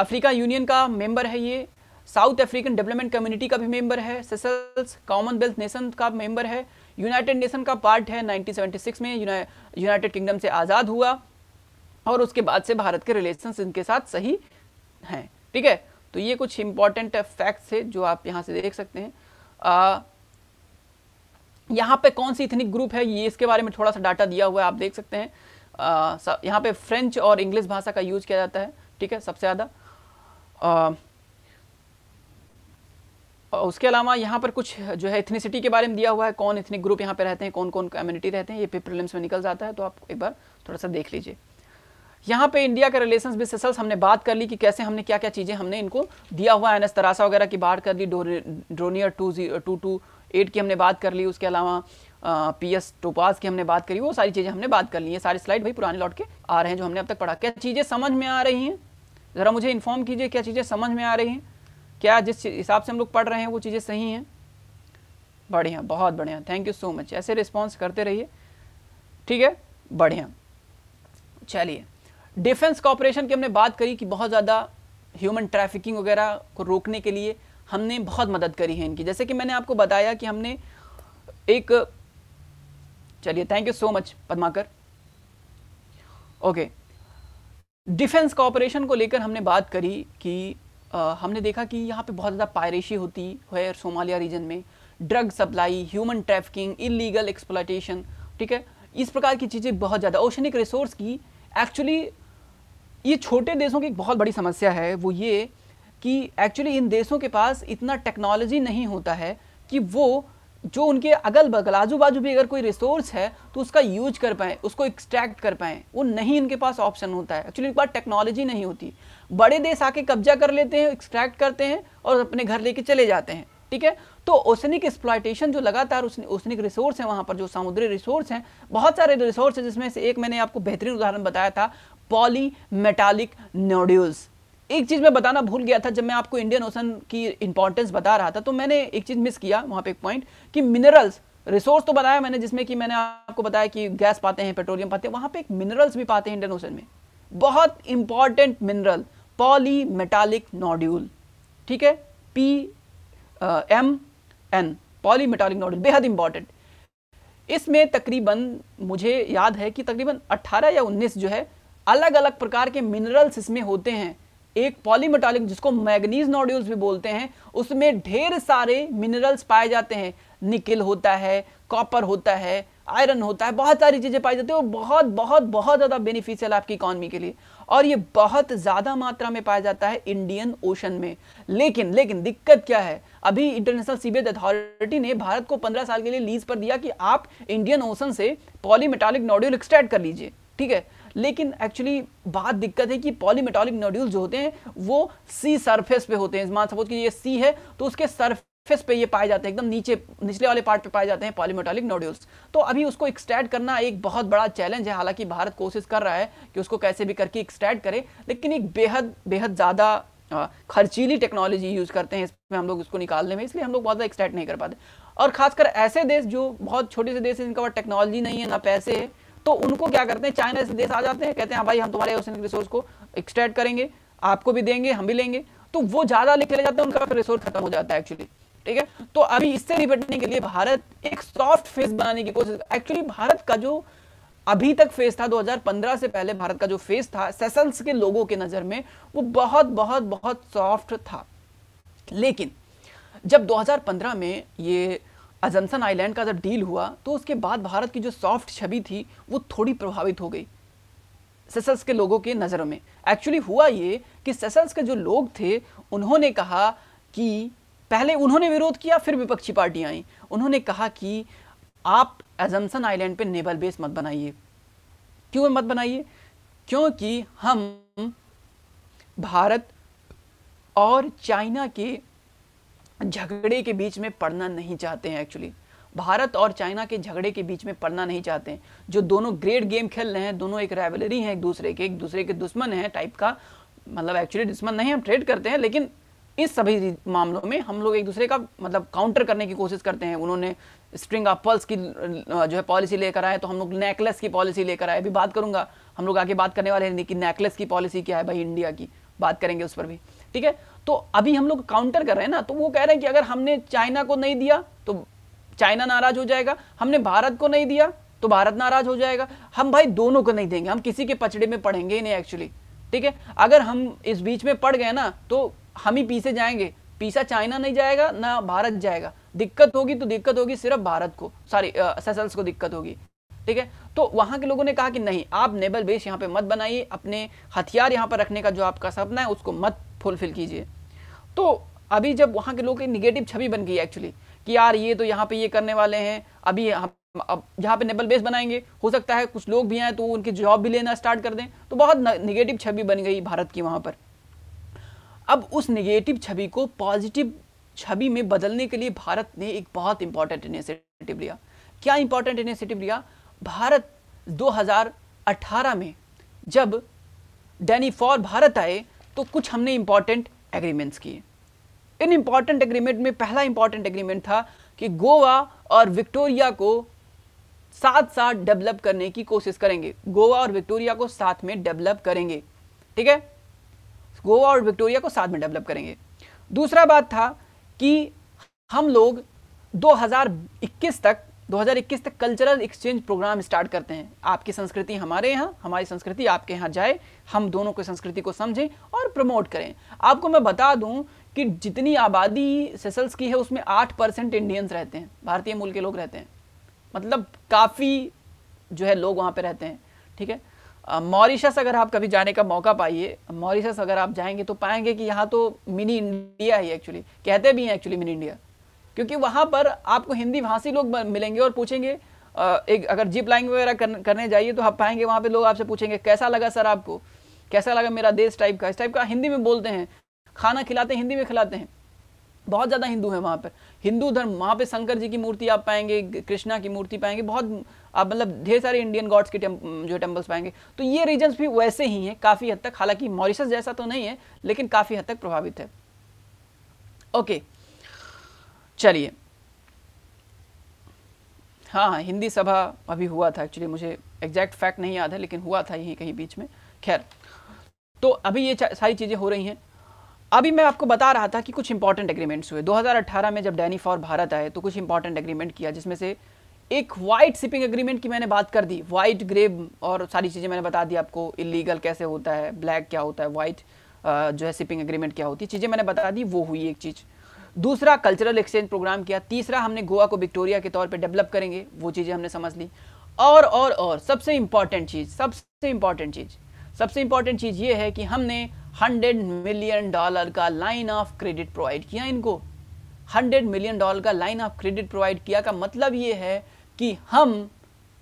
अफ्रीका यूनियन का मेंबर है ये साउथ अफ्रीकन डेवलपमेंट कम्युनिटी का भी मेंबर है सेसल्स कॉमनवेल्थ नेशन का मेंबर है यूनाइटेड नेशन का पार्ट है 1976 में यूनाइटेड किंगडम से आज़ाद हुआ और उसके बाद से भारत के रिलेशंस इनके साथ सही हैं ठीक है तो ये कुछ इंपॉर्टेंट फैक्ट्स है जो आप यहाँ से देख सकते हैं यहाँ पे कौन सी इथनिक ग्रुप है ये इसके बारे में थोड़ा सा डाटा दिया हुआ है आप देख सकते हैं यहाँ पे फ्रेंच और इंग्लिश भाषा का यूज किया जाता है ठीक है सबसे ज़्यादा उसके अलावा यहाँ पर कुछ जो है इथनिसिटी के बारे में दिया हुआ है कौन इथनिक ग्रुप यहाँ पे रहते हैं कौन कौन कम्युनिटी रहते हैं ये प्रिलिम्स में निकल जाता है तो आप एक बार थोड़ा सा देख लीजिए यहाँ पे इंडिया के रिलेशन विद सेसल्स हमने बात कर ली कि कैसे हमने क्या क्या चीज़ें हमने इनको दिया हुआ है एन एस तरासा वगैरह की बात कर ली Dornier two G two two eight की हमने बात कर ली उसके अलावा पी एस टोपास की हमने बात करी वो सारी चीज़ें हमने बात कर ली है सारी स्लाइड भाई पुराने लौट के आ रहे हैं जो हमने अब तक पढ़ा क्या चीज़ें समझ में आ रही हैं ज़रा मुझे इन्फॉर्म कीजिए क्या चीज़ें समझ में आ रही हैं क्या जिस हिसाब से हम लोग पढ़ रहे हैं वो चीज़ें सही हैं बढ़िया बहुत बढ़िया थैंक यू सो मच ऐसे रिस्पॉन्स करते रहिए ठीक है बढ़िया चलिए डिफेंस कॉपरेशन की हमने बात करी कि बहुत ज़्यादा ह्यूमन ट्रैफिकिंग वगैरह को रोकने के लिए हमने बहुत मदद करी है इनकी जैसे कि मैंने आपको बताया कि हमने एक चलिए thank you so much Padmakar okay defence cooperation को लेकर हमने बात करी कि आ, हमने देखा कि यहाँ पे बहुत ज़्यादा पायरेशी होती है सोमालिया रीजन में drug supply human trafficking illegal exploitation ठीक है इस प्रकार की चीज़ें बहुत ज़्यादा ओशनिक रिसोर्स की एक्चुअली ये छोटे देशों की एक बहुत बड़ी समस्या है वो ये कि एक्चुअली इन देशों के पास इतना टेक्नोलॉजी नहीं होता है कि वो जो उनके अगल बगल आजू बाजू भी अगर कोई रिसोर्स है तो उसका यूज कर पाएँ उसको एक्सट्रैक्ट कर पाएँ वो नहीं इनके पास ऑप्शन होता है एक्चुअली इनके पास टेक्नोलॉजी नहीं होती बड़े देश आके कब्जा कर लेते हैं एक्सट्रैक्ट करते हैं और अपने घर लेके चले जाते हैं ठीक है तो ओसनिक एक्सप्लाइटेशन जो लगातार ओसनिक रिसोर्स है वहाँ पर जो समुद्री रिसोर्स हैं बहुत सारे रिसोर्स हैं जिसमें से एक मैंने आपको बेहतरीन उदाहरण बताया था पॉली मेटालिक नोड्यूल्स एक चीज़ मैं बताना भूल गया था जब मैं आपको इंडियन ओशन की इंपॉर्टेंस बता रहा था तो मैंने एक चीज़ मिस किया वहां पे एक पॉइंट कि मिनरल्स रिसोर्स तो बताया मैंने जिसमें कि मैंने आपको बताया कि गैस पाते हैं पेट्रोलियम पाते हैं वहां पे एक मिनरल्स भी पाते हैं इंडियन ओशन में बहुत important mineral poly metallic nodule ठीक है P M N poly metallic nodule बेहद इंपॉर्टेंट इसमें तकरीबन मुझे याद है कि तकरीबन 18 या 19 जो है अलग अलग प्रकार के मिनरल्स इसमें होते हैं एक पॉलीमेटालिक जिसको मैग्नीज नॉड्यूल्स भी बोलते हैं उसमें ढेर सारे मिनरल्स पाए जाते हैं निकिल होता है कॉपर होता है आयरन होता है बहुत सारी चीज़ें पाई जाती है और बहुत बहुत बहुत ज़्यादा बेनिफिशियल आपकी इकॉनमी के लिए और ये बहुत ज़्यादा मात्रा में पाया जाता है इंडियन ओशन में लेकिन लेकिन दिक्कत क्या है अभी इंटरनेशनल सीबीएस अथॉरिटी ने भारत को 15 साल के लिए लीज पर दिया कि आप इंडियन ओशन से पॉलीमेटालिक नॉड्यूल एक्सट्रैक्ट कर लीजिए ठीक है लेकिन एक्चुअली बात दिक्कत है कि पॉलीमेटोलिक नोड्यूल जो होते हैं वो सी सरफेस पे होते हैं मान सपोज कि ये सी है तो उसके सर्फ फेस पे ये पाए जाते हैं एकदम नीचे निचले वाले पार्ट पे पाए जाते हैं पॉलीमेटोलिक नोड्यूल्स तो अभी उसको एक्सट्रैक्ट करना एक बहुत बड़ा चैलेंज है हालांकि भारत कोशिश कर रहा है कि उसको कैसे भी करके एक्सट्रैक्ट करे लेकिन एक बेहद बेहद ज़्यादा खर्चीली टेक्नोलॉजी यूज़ करते हैं इसमें हम लोग उसको निकालने में इसलिए हम लोग बहुत ज़्यादा एक्सट्रैक्ट नहीं कर पाते और खासकर ऐसे देश जो बहुत छोटे से देश हैं जिनका पास टेक्नोलॉजी नहीं है ना पैसे है तो उनको क्या करते हैं चाइना जैसे देश आ जाते हैं कहते हैं हाँ भाई हम तुम्हारे ओशन रिसोर्स को एक्सट्रैक्ट करेंगे आपको भी देंगे हम भी लेंगे तो वो ज़्यादा लेके ले जाते हैं उनका रिसोर्स खत्म हो जाता है एक्चुअली ठीक है तो अभी इससे निपटने के लिए भारत एक सॉफ्ट फेस बनाने की कोशिश एक्चुअली भारत का जो अभी तक फेस था 2015 से पहले भारत का जो फेस था सेशंस के लोगों के नज़र में वो बहुत बहुत बहुत सॉफ्ट था लेकिन जब 2015 में ये अजमसन आइलैंड का जब डील हुआ तो उसके बाद भारत की जो सॉफ्ट छवि थी वो थोड़ी प्रभावित हो गई सेसल्स के लोगों के नज़रों में एक्चुअली हुआ ये कि सेसल्स के जो लोग थे उन्होंने कहा कि पहले उन्होंने विरोध किया फिर विपक्षी पार्टियाँ आई उन्होंने कहा कि आप एजमसन आइलैंड पे नेवल बेस मत बनाइए क्यों मत बनाइए क्योंकि हम भारत और चाइना के झगड़े के बीच में पढ़ना नहीं चाहते हैं एक्चुअली भारत और चाइना के झगड़े के बीच में पढ़ना नहीं चाहते हैं जो दोनों ग्रेट गेम खेल रहे हैं दोनों एक रेवलरी हैं एक दूसरे के एक दूसरे के दुश्मन हैं टाइप का मतलब एक्चुअली दुश्मन नहीं हम ट्रेड करते हैं लेकिन इस सभी मामलों में हम लोग एक दूसरे का मतलब काउंटर करने की कोशिश करते हैं उन्होंने स्ट्रिंग ऑफ की जो है पॉलिसी लेकर आए तो हम लोग नेकलेस की पॉलिसी लेकर आए अभी बात करूंगा हम लोग आगे बात करने वाले हैं कि नेकलेस की पॉलिसी क्या है भाई इंडिया की बात करेंगे उस पर भी ठीक है तो अभी हम लोग काउंटर कर रहे हैं ना तो वो कह रहे हैं कि अगर हमने चाइना को नहीं दिया तो चाइना नाराज हो जाएगा हमने भारत को नहीं दिया तो भारत नाराज हो जाएगा हम भाई दोनों को नहीं देंगे हम किसी के पचड़े में पड़ेंगे ही नहीं एक्चुअली ठीक है अगर हम इस बीच में पड़ गए ना तो हम ही पीछे जाएंगे पीसा चाइना नहीं जाएगा ना भारत जाएगा दिक्कत होगी तो दिक्कत होगी सिर्फ भारत को सॉरी सेसल्स को दिक्कत होगी ठीक है तो वहां के लोगों ने कहा कि नहीं आप नेबल बेस यहाँ पे मत बनाइए अपने हथियार यहां पर रखने का जो आपका सपना है उसको मत फुलफिल कीजिए तो अभी जब वहाँ के लोग की निगेटिव छवि बन गई एक्चुअली कि यार ये तो यहाँ पे ये करने वाले हैं अभी यहाँ अब यहाँ पे नेबल बेस बनाएंगे हो सकता है कुछ लोग भी आए तो उनकी जॉब भी लेना स्टार्ट कर दें तो बहुत निगेटिव छवि बन गई भारत की वहाँ पर अब उस निगेटिव छवि को पॉजिटिव छवि में बदलने के लिए भारत ने एक बहुत इंपॉर्टेंट इनिशिएटिव लिया क्या इंपॉर्टेंट इनिशिएटिव लिया भारत 2018 में जब डैनी फॉर भारत आए तो कुछ हमने इंपॉर्टेंट एग्रीमेंट्स किए इन इंपॉर्टेंट एग्रीमेंट में पहला इंपॉर्टेंट एग्रीमेंट था कि गोवा और विक्टोरिया को साथ साथ डेवलप करने की कोशिश करेंगे गोवा और विक्टोरिया को साथ में डेवलप करेंगे ठीक है गोवा और विक्टोरिया को साथ में डेवलप करेंगे दूसरा बात था कि हम लोग 2021 तक 2021 तक कल्चरल एक्सचेंज प्रोग्राम स्टार्ट करते हैं आपकी संस्कृति हमारे यहाँ हमारी संस्कृति आपके यहाँ जाए हम दोनों की संस्कृति को समझें और प्रमोट करें आपको मैं बता दूँ कि जितनी आबादी सेसल्स की है उसमें आठ परसेंट इंडियंस रहते हैं भारतीय मूल के लोग रहते हैं मतलब काफ़ी जो है लोग वहाँ पर रहते हैं ठीक है मॉरिशस अगर आप कभी जाने का मौका पाइए मॉरिशस अगर आप जाएंगे तो पाएंगे कि यहाँ तो मिनी इंडिया ही एक्चुअली कहते भी हैं एक्चुअली मिनी इंडिया क्योंकि वहाँ पर आपको हिंदी भाषी लोग मिलेंगे और पूछेंगे एक अगर जीप लाइन वगैरह करने जाइए तो आप पाएंगे वहाँ पे लोग आपसे पूछेंगे कैसा लगा सर आपको कैसा लगा मेरा देश टाइप का इस टाइप का हिंदी में बोलते हैं खाना खिलाते हैं हिंदी में खिलाते हैं बहुत ज़्यादा हिंदू हैं वहाँ पर हिंदू धर्म वहाँ पे शंकर जी की मूर्ति आप पाएंगे कृष्णा की मूर्ति पाएंगे बहुत आप मतलब ढेर सारे इंडियन गॉड्स के टेम, जो टेम्पल्स पाएंगे तो ये रीजन्स भी वैसे ही हैं काफ़ी हद तक हालांकि मॉरिशस जैसा तो नहीं है लेकिन काफ़ी हद तक प्रभावित है ओके okay. चलिए हाँ, हाँ हिंदी सभा अभी हुआ था एक्चुअली मुझे एग्जैक्ट फैक्ट नहीं याद है लेकिन हुआ था यहीं कहीं बीच में खैर तो अभी ये सारी चीज़ें हो रही हैं अभी मैं आपको बता रहा था कि कुछ इंपॉर्टेंट एग्रीमेंट्स हुए 2018 में जब डैनी फॉर भारत आए तो कुछ इंपॉर्टेंट एग्रीमेंट किया जिसमें से एक वाइट शिपिंग एग्रीमेंट की मैंने बात कर दी वाइट ग्रे और सारी चीज़ें मैंने बता दी आपको इलीगल कैसे होता है ब्लैक क्या होता है वाइट जो है शिपिंग एग्रीमेंट क्या होती है चीज़ें मैंने बता दी वो हुई एक चीज़ दूसरा कल्चरल एक्सचेंज प्रोग्राम किया तीसरा हमने गोवा को विक्टोरिया के तौर पर डेवलप करेंगे वो चीज़ें हमने समझ ली और और और सबसे इम्पॉर्टेंट चीज़ सबसे इम्पॉर्टेंट चीज़ सबसे इम्पॉर्टेंट चीज़ ये है कि हमने हंड्रेड मिलियन डॉलर का लाइन ऑफ क्रेडिट प्रोवाइड किया इनको हंड्रेड मिलियन डॉलर का लाइन ऑफ क्रेडिट प्रोवाइड किया का मतलब ये है कि हम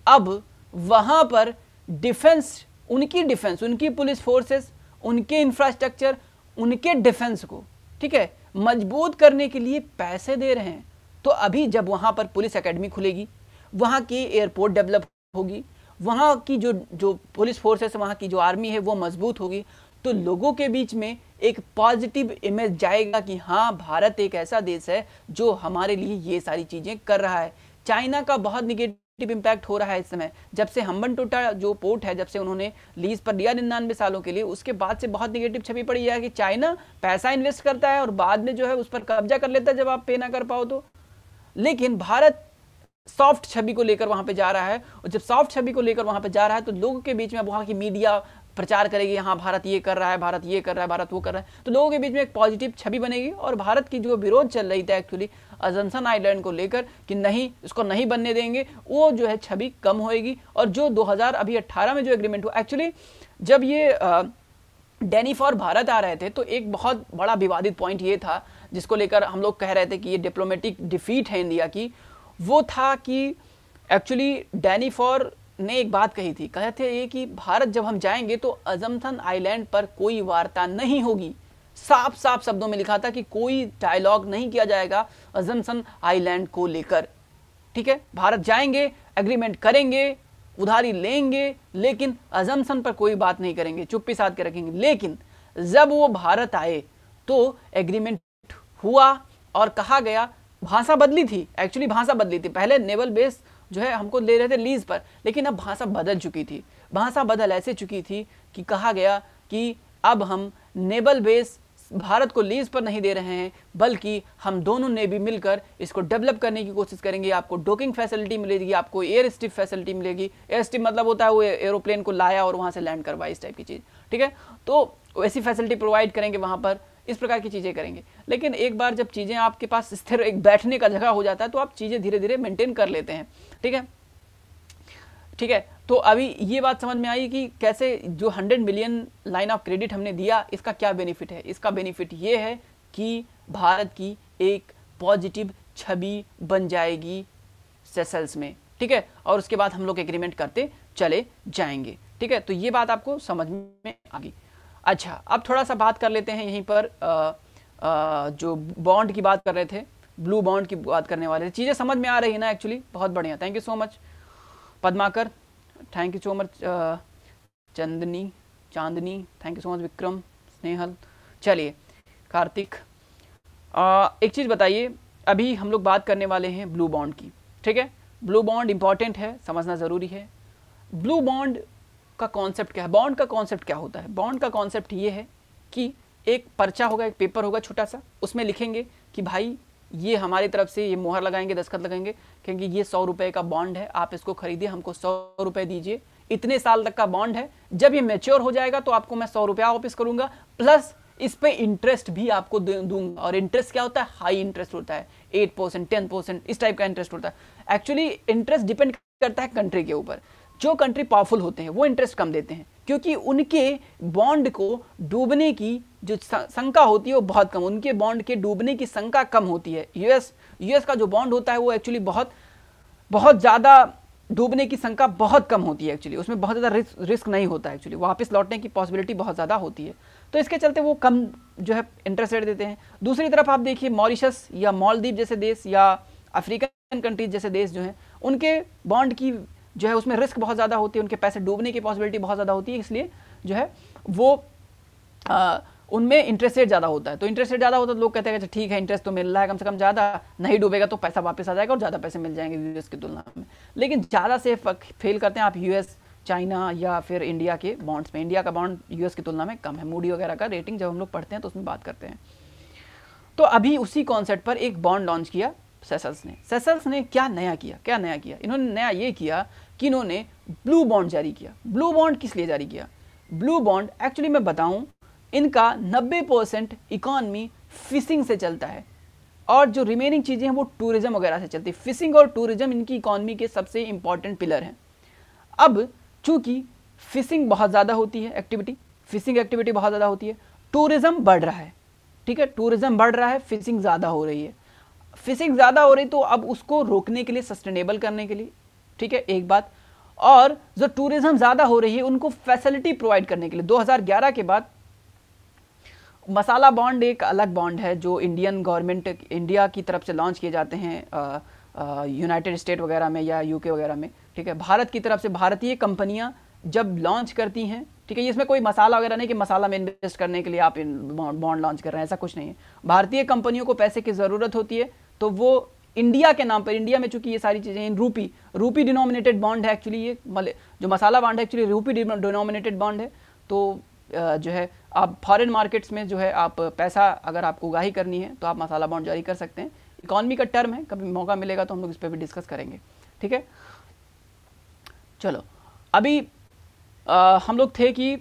अब वहाँ पर डिफेंस उनकी डिफेंस उनकी पुलिस फोर्सेस उनके इंफ्रास्ट्रक्चर उनके डिफेंस को ठीक है मजबूत करने के लिए पैसे दे रहे हैं तो अभी जब वहाँ पर पुलिस एकेडमी खुलेगी वहाँ की एयरपोर्ट डेवलप होगी वहाँ की जो जो पुलिस फोर्सेस वहाँ की जो आर्मी है वो मजबूत होगी तो लोगों के बीच में एक पॉजिटिव इमेज जाएगा कि हाँ भारत एक ऐसा देश है जो हमारे लिए ये सारी चीज़ें कर रहा है चाइना का बहुत निगेटिव इंपैक्ट हो रहा है इस समय जब से हम्बन टोटा जो पोर्ट है जब से उन्होंने लीज पर लिया निन्यानवे सालों के लिए उसके बाद से बहुत निगेटिव छवि पड़ी है कि चाइना पैसा इन्वेस्ट करता है और बाद में जो है उस पर कब्जा कर लेता है जब आप पे ना कर पाओ तो लेकिन भारत सॉफ्ट छवि को लेकर वहां पे जा रहा है और जब सॉफ्ट छवि को लेकर वहां पे जा रहा है तो लोगों के बीच में वहां की मीडिया प्रचार करेगी हाँ भारत ये कर रहा है भारत ये कर रहा है भारत वो कर रहा है तो लोगों के बीच में एक पॉजिटिव छवि बनेगी और भारत की जो विरोध चल रही था एक्चुअली अजनसन आइलैंड को लेकर कि नहीं इसको नहीं बनने देंगे वो जो है छवि कम होएगी और जो दो अभी अट्ठारह में जो एग्रीमेंट हुआ एक्चुअली जब ये डेनी फॉर भारत आ रहे थे तो एक बहुत बड़ा विवादित पॉइंट ये था जिसको लेकर हम लोग कह रहे थे कि ये डिप्लोमेटिक डिफीट है इंडिया की वो था कि एक्चुअली डैनी फॉर ने एक बात कही थी कहे थे ये कि भारत जब हम जाएंगे तो अजमथन आइलैंड पर कोई वार्ता नहीं होगी साफ साफ शब्दों में लिखा था कि कोई डायलॉग नहीं किया जाएगा अजमसन आइलैंड को लेकर ठीक है भारत जाएंगे एग्रीमेंट करेंगे उधारी लेंगे लेकिन अजमसन पर कोई बात नहीं करेंगे चुप्पी साध के रखेंगे लेकिन जब वो भारत आए तो एग्रीमेंट हुआ और कहा गया भाषा बदली थी एक्चुअली भाषा बदली थी पहले नेवल बेस जो है हमको ले रहे थे लीज पर लेकिन अब भाषा बदल चुकी थी भाषा बदल ऐसे चुकी थी कि कहा गया कि अब हम नेवल बेस भारत को लीज पर नहीं दे रहे हैं बल्कि हम दोनों ने भी मिलकर इसको डेवलप करने की कोशिश करेंगे आपको डोकिंग फैसिलिटी मिलेगी आपको एयर स्टिप फैसिलिटी मिलेगी एयर स्टिप मतलब होता है वो एरोप्लेन को लाया और वहाँ से लैंड करवाया इस टाइप की चीज़ ठीक है तो ऐसी फैसिलिटी प्रोवाइड करेंगे वहाँ पर इस प्रकार की चीज़ें करेंगे लेकिन एक बार जब चीज़ें आपके पास स्थिर एक बैठने का जगह हो जाता है तो आप चीज़ें धीरे धीरे मेंटेन कर लेते हैं ठीक है ठीक है तो अभी ये बात समझ में आई कि कैसे जो 100 मिलियन लाइन ऑफ क्रेडिट हमने दिया इसका क्या बेनिफिट है इसका बेनिफिट ये है कि भारत की एक पॉजिटिव छवि बन जाएगी सेसल्स में ठीक है और उसके बाद हम लोग एग्रीमेंट करते चले जाएंगे ठीक है तो ये बात आपको समझ में आ गई अच्छा अब थोड़ा सा बात कर लेते हैं यहीं पर आ, आ, जो बॉन्ड की बात कर रहे थे ब्लू बॉन्ड की बात करने वाले चीज़ें समझ में आ रही है ना एक्चुअली बहुत बढ़िया thank you so much Padmakar thank you so much Chandni Chandni thank you so much Vikram Snehal चलिए कार्तिक आ, uh, एक चीज़ बताइए अभी हम लोग बात करने वाले हैं ब्लू बॉन्ड की ठीक है ब्लू बॉन्ड इंपॉर्टेंट है समझना ज़रूरी है ब्लू बॉन्ड का कॉन्सेप्ट क्या है बॉन्ड का कॉन्सेप्ट क्या होता है बॉन्ड का कॉन्सेप्ट ये है कि एक पर्चा होगा एक पेपर होगा छोटा सा उसमें लिखेंगे कि भाई ये हमारी तरफ से ये मोहर लगाएंगे दस्खत लगाएंगे क्योंकि ये सौ रुपए का बॉन्ड है आप इसको खरीदिए हमको सौ रुपए दीजिए इतने साल तक का बॉन्ड है जब ये मेच्योर हो जाएगा तो आपको मैं सौ रुपया वापस करूंगा प्लस इस पे इंटरेस्ट भी आपको दूंगा और इंटरेस्ट क्या होता है हाई इंटरेस्ट होता है एट परसेंट टेन परसेंट इस टाइप का इंटरेस्ट होता है एक्चुअली इंटरेस्ट डिपेंड करता है कंट्री के ऊपर जो कंट्री पावरफुल होते हैं वो इंटरेस्ट कम देते हैं क्योंकि उनके बॉन्ड को डूबने की जो शंका होती है वो बहुत कम उनके बॉन्ड के डूबने की शंका कम होती है यूएस यूएस का जो बॉन्ड होता है वो एक्चुअली बहुत बहुत ज़्यादा डूबने की शंका बहुत कम होती है एक्चुअली उसमें बहुत ज़्यादा रिस्क रिस्क नहीं होता है एक्चुअली वापस लौटने की पॉसिबिलिटी बहुत ज़्यादा होती है तो इसके चलते वो कम जो है इंटरेस्ट रेट देते हैं दूसरी तरफ आप देखिए मॉरिशस या मॉलदीप जैसे देश या अफ्रीकन कंट्रीज जैसे देश जो हैं उनके बॉन्ड की जो है उसमें रिस्क बहुत ज़्यादा होती है उनके पैसे डूबने की पॉसिबिलिटी बहुत ज़्यादा होती है इसलिए जो है वो आ, उनमें इंटरेस्ट रेट ज़्यादा होता है तो इंटरेस्ट रेट ज़्यादा होता है तो लोग कहते हैं अच्छा ठीक है इंटरेस्ट तो मिल रहा है कम से कम ज़्यादा नहीं डूबेगा तो पैसा वापस आ जाएगा और ज़्यादा पैसे मिल जाएंगे यूएस की तुलना में लेकिन ज़्यादा से फेल करते हैं आप यूएस चाइना या फिर इंडिया के बॉन्ड्स में इंडिया का बॉन्ड यूएस की तुलना में कम है मूडी वगैरह का रेटिंग जब हम लोग पढ़ते हैं तो उसमें बात करते हैं तो अभी उसी कॉन्सेप्ट पर एक बॉन्ड लॉन्च किया सेसल्स ने सेसल्स ने क्या नया किया क्या नया किया इन्होंने नया ये किया कि इन्होंने ब्लू बॉन्ड जारी किया ब्लू बॉन्ड किस लिए जारी किया ब्लू बॉन्ड एक्चुअली मैं बताऊं इनका 90 परसेंट इकॉनमी फिशिंग से चलता है और जो रिमेनिंग चीज़ें हैं वो टूरिज़्म वगैरह से चलती है फिशिंग और टूरिज़्म इनकी इकॉनमी के सबसे इंपॉर्टेंट पिलर हैं अब चूँकि फिशिंग बहुत ज़्यादा होती है एक्टिविटी फिशिंग एक्टिविटी बहुत ज़्यादा होती है टूरिज़्म बढ़ रहा है ठीक है टूरिज़्म बढ़ रहा है फिशिंग ज़्यादा हो रही है फिशिंग ज़्यादा हो रही तो अब उसको रोकने के लिए सस्टेनेबल करने के लिए ठीक है एक बात और जो टूरिज्म ज़्यादा हो रही है उनको फैसिलिटी प्रोवाइड करने के लिए 2011 के बाद मसाला बॉन्ड एक अलग बॉन्ड है जो इंडियन गवर्नमेंट इंडिया की तरफ से लॉन्च किए जाते हैं यूनाइटेड स्टेट वगैरह में या यूके वगैरह में ठीक है भारत की तरफ से भारतीय कंपनियां जब लॉन्च करती हैं ठीक है इसमें कोई मसाला वगैरह नहीं कि मसाला में इन्वेस्ट करने के लिए आप बॉन्ड लॉन्च कर रहे हैं ऐसा कुछ नहीं है भारतीय कंपनियों को पैसे की ज़रूरत होती है तो वो इंडिया के नाम पर इंडिया में चूंकि ये सारी चीज़ें इन रूपी रूपी डिनोमिनेटेड बॉन्ड है एक्चुअली ये मले जो मसाला बॉन्ड है एक्चुअली रूपी डिनोमिनेटेड बॉन्ड है तो जो है आप फॉरेन मार्केट्स में जो है आप पैसा अगर आपको उगाही करनी है तो आप मसाला बॉन्ड जारी कर सकते हैं इकोनॉमी का टर्म है कभी मौका मिलेगा तो हम लोग इस पर भी डिस्कस करेंगे ठीक है चलो अभी आ, हम लोग थे कि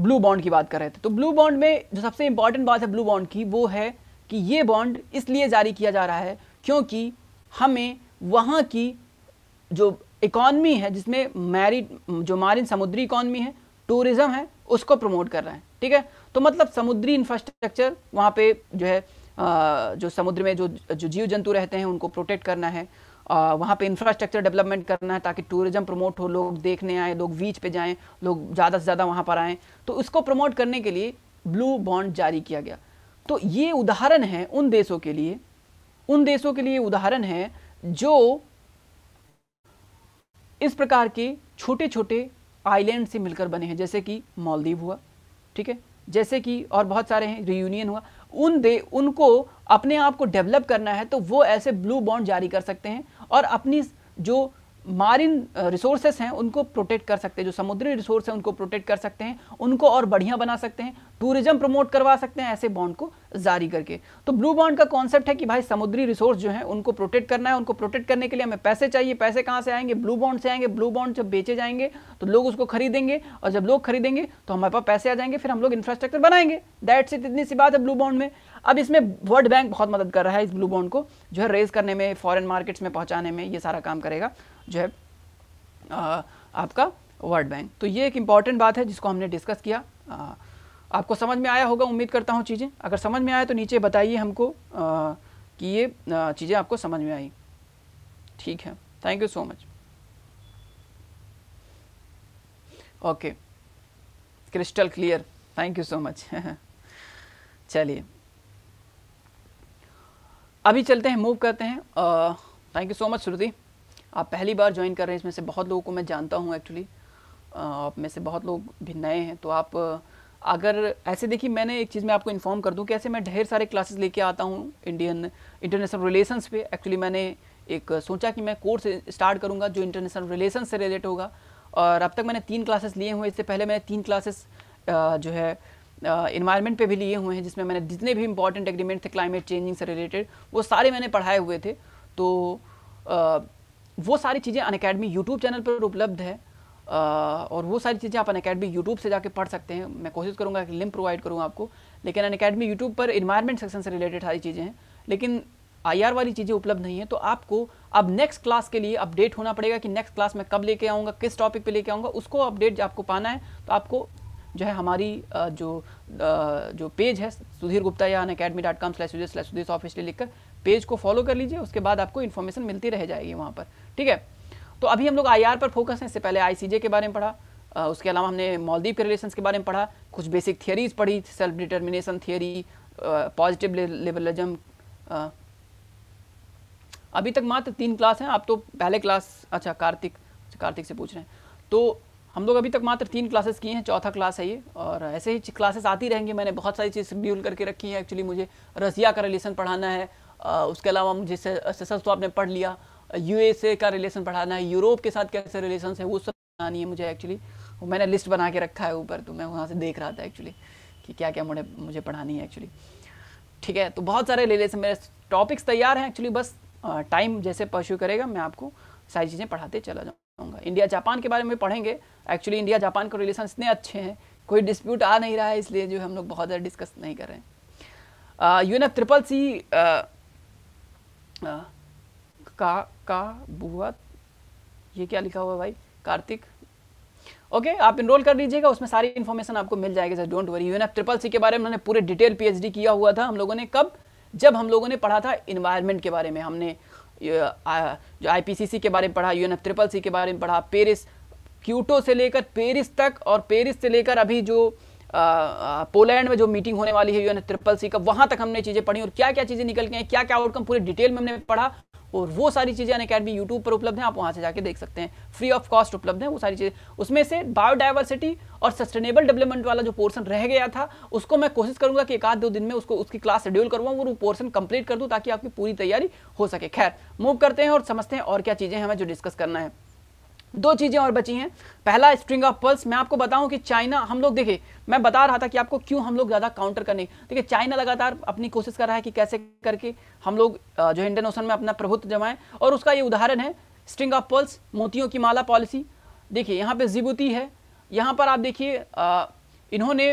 ब्लू बॉन्ड की बात कर रहे थे तो ब्लू बॉन्ड में जो सबसे इंपॉर्टेंट बात है ब्लू बॉन्ड की वो है कि ये बॉन्ड इसलिए जारी किया जा रहा है क्योंकि हमें वहाँ की जो इकॉनमी है जिसमें मैरिड जो मारिन समुद्री इकॉनमी है टूरिज़्म है उसको प्रमोट कर रहे हैं ठीक है तो मतलब समुद्री इंफ्रास्ट्रक्चर वहाँ पे जो है जो समुद्र में जो जो जीव जंतु रहते हैं उनको प्रोटेक्ट करना है वहाँ पे इंफ्रास्ट्रक्चर डेवलपमेंट करना है ताकि टूरिज़्म प्रमोट हो लोग देखने आए लोग बीच पे जाएँ लोग ज़्यादा से ज़्यादा वहाँ पर आएँ तो उसको प्रमोट करने के लिए ब्लू बॉन्ड जारी किया गया तो ये उदाहरण है उन देशों के लिए उन देशों के लिए उदाहरण है जो इस प्रकार के छोटे छोटे आइलैंड से मिलकर बने हैं जैसे कि मालदीव हुआ ठीक है जैसे कि और बहुत सारे हैं रियूनियन हुआ उन दे उनको अपने आप को डेवलप करना है तो वो ऐसे ब्लू बॉन्ड जारी कर सकते हैं और अपनी जो मारिन रिसोर्सेस हैं उनको प्रोटेक्ट कर सकते हैं जो समुद्री रिसोर्स हैं उनको प्रोटेक्ट कर सकते हैं उनको और बढ़िया बना सकते हैं टूरिज्म प्रमोट करवा सकते हैं ऐसे बॉन्ड को जारी करके तो ब्लू बॉन्ड का कॉन्सेप्ट है कि भाई समुद्री रिसोर्स जो है उनको प्रोटेक्ट करना है उनको प्रोटेक्ट करने के लिए हमें पैसे चाहिए पैसे कहाँ से आएंगे ब्लू बॉन्ड से आएंगे ब्लू बॉन्ड जब बेचे जाएंगे तो लोग उसको खरीदेंगे और जब लोग खरीदेंगे तो हमारे पास पैसे आ जाएंगे फिर हम लोग इंफ्रास्ट्रक्चर बनाएंगे दैट्स इट इतनी सी बात है ब्लू बॉन्ड में अब इसमें वर्ल्ड बैंक बहुत मदद कर रहा है इस ब्लू बॉन्ड को जो है रेज करने में फॉरन मार्केट्स में पहुंचाने में ये सारा काम करेगा जो है आ, आपका वर्ल्ड बैंक तो ये एक इम्पॉर्टेंट बात है जिसको हमने डिस्कस किया आ, आपको समझ में आया होगा उम्मीद करता हूँ चीज़ें अगर समझ में आया तो नीचे बताइए हमको आ, कि ये चीज़ें आपको समझ में आई ठीक है thank you so much okay crystal clear thank you so much चलिए अभी चलते हैं मूव करते हैं thank you so much Shruti आप पहली बार ज्वाइन कर रहे हैं इसमें से बहुत लोगों को मैं जानता हूँ एक्चुअली आप में से बहुत लोग भी नए हैं तो आप अगर ऐसे देखिए मैंने एक चीज़ मैं आपको इन्फॉर्म कर दूँ कि ऐसे मैं ढेर सारे क्लासेस लेके आता हूँ इंडियन इंटरनेशनल रिलेशंस पे एक्चुअली मैंने एक सोचा कि मैं कोर्स स्टार्ट करूँगा जो इंटरनेशनल रिलेशन से रिलेट होगा और अब तक मैंने तीन क्लासेस लिए हुए इससे पहले मैंने तीन क्लासेस जो है इन्वायरमेंट पे भी लिए हुए हैं जिसमें मैंने जितने भी इंपॉर्टेंट एग्रीमेंट थे क्लाइमेट चेंजिंग से रिलेटेड वो सारे मैंने पढ़ाए हुए थे तो वो सारी चीज़ें अन अकेडमी यूट्यूब चैनल पर उपलब्ध है और वो सारी चीज़ें आप अन अकेडमी यूट्यूब से जाके पढ़ सकते हैं मैं कोशिश करूँगा कि लिंक प्रोवाइड करूँगा आपको लेकिन अन अकेडमी यूट्यूब पर इन्वायरमेंट सेक्शन से रिलेटेड सारी चीज़ें हैं लेकिन आई वाली चीज़ें उपलब्ध नहीं है तो आपको अब नेक्स्ट क्लास के लिए अपडेट होना पड़ेगा कि नेक्स्ट क्लास में कब लेके आऊँगा किस टॉपिक पर लेके आऊँगा उसको अपडेट आपको पाना है तो आपको जो है हमारी जो जो पेज है सुधीर गुप्ता या Unacademy dot com slash slash Sudhir officially लिखकर पेज को फॉलो कर लीजिए उसके बाद आपको इन्फॉर्मेशन मिलती रह जाएगी वहाँ पर ठीक है तो अभी हम लोग आई पर फोकस हैं इससे पहले आई के बारे में पढ़ा उसके अलावा हमने मॉलदीव के रिलेशन के बारे में पढ़ा कुछ बेसिक थियरीज पढ़ी self determination theory positive liberalism अभी तक मात्र तीन क्लास हैं आप तो पहले क्लास अच्छा कार्तिक अच्छा, कार्तिक से पूछ रहे हैं तो हम लोग अभी तक मात्र तीन क्लासेस किए हैं चौथा क्लास है ये और ऐसे ही क्लासेस आती रहेंगी मैंने बहुत सारी चीज़ शेड्यूल करके रखी है एक्चुअली मुझे रसिया का रिलेशन पढ़ाना है उसके अलावा मुझे सेशन तो आपने पढ़ लिया यूएसए का रिलेशन पढ़ाना है यूरोप के साथ कैसे रिलेशन है वो सब बनानी है मुझे एक्चुअली मैंने लिस्ट बना के रखा है ऊपर तो मैं वहाँ से देख रहा था एक्चुअली कि क्या क्या मुझे मुझे पढ़ानी है एक्चुअली ठीक है तो बहुत सारे रिलेशन मेरे टॉपिक्स तैयार हैं एक्चुअली बस टाइम जैसे परस्यू करेगा मैं आपको सारी चीज़ें पढ़ाते चला जाऊँगा इंडिया जापान के बारे में पढ़ेंगे एक्चुअली इंडिया जापान के रिलेशन इतने अच्छे हैं कोई डिस्प्यूट आ नहीं रहा है इसलिए जो हम लोग बहुत ज़्यादा डिस्कस नहीं कर रहे हैं यू एफ ट्रिपल सी हाँ। का का बुआ ये क्या लिखा हुआ भाई कार्तिक ओके okay, आप इनरोल कर लीजिएगा उसमें सारी इन्फॉर्मेशन आपको मिल जाएगी sir don't worry UNF triple C के बारे में उन्होंने पूरे डिटेल पीएचडी किया हुआ था हम लोगों ने कब जब हम लोगों ने पढ़ा था इन्वायरमेंट के बारे में हमने जो आईपीसीसी के बारे में पढ़ा यूएनएफ ट्रिपल सी के बारे में पढ़ा पेरिस क्यूटो से लेकर पेरिस तक और पेरिस से लेकर अभी जो पोलैंड में जो मीटिंग होने वाली है यूएन ट्रिपल सी का वहां तक हमने चीजें पढ़ी और क्या क्या चीजें निकल के हैं क्या क्या आउटकम पूरी डिटेल में हमने पढ़ा और वो सारी चीजें अन अकेडमी यूट्यूब पर उपलब्ध हैं आप वहां से जाके देख सकते हैं फ्री ऑफ कॉस्ट उपलब्ध है वो सारी चीजें उसमें से बायोडाइवर्सिटी और सस्टेनेबल डेवलपमेंट वाला जो पोर्सन रह गया था उसको मैं कोशिश करूंगा कि एक आध दो दिन में उसको उसकी क्लास शेड्यूल करवाऊँ वो पोर्सन कंप्लीट कर दूँ ताकि आपकी पूरी तैयारी हो सके खैर मूव करते हैं और समझते हैं और क्या चीजें हमें जो डिस्कस करना है दो चीज़ें और बची हैं पहला स्ट्रिंग ऑफ पल्स मैं आपको बताऊं कि चाइना हम लोग देखे मैं बता रहा था कि आपको क्यों हम लोग ज़्यादा काउंटर करने देखिए चाइना लगातार अपनी कोशिश कर रहा है कि कैसे करके हम लोग जो इंडियन ओशन में अपना प्रभुत्व जमाएं और उसका ये उदाहरण है स्ट्रिंग ऑफ पल्स मोतियों की माला पॉलिसी देखिए यहाँ पर जिबूती है यहाँ पर आप देखिए इन्होंने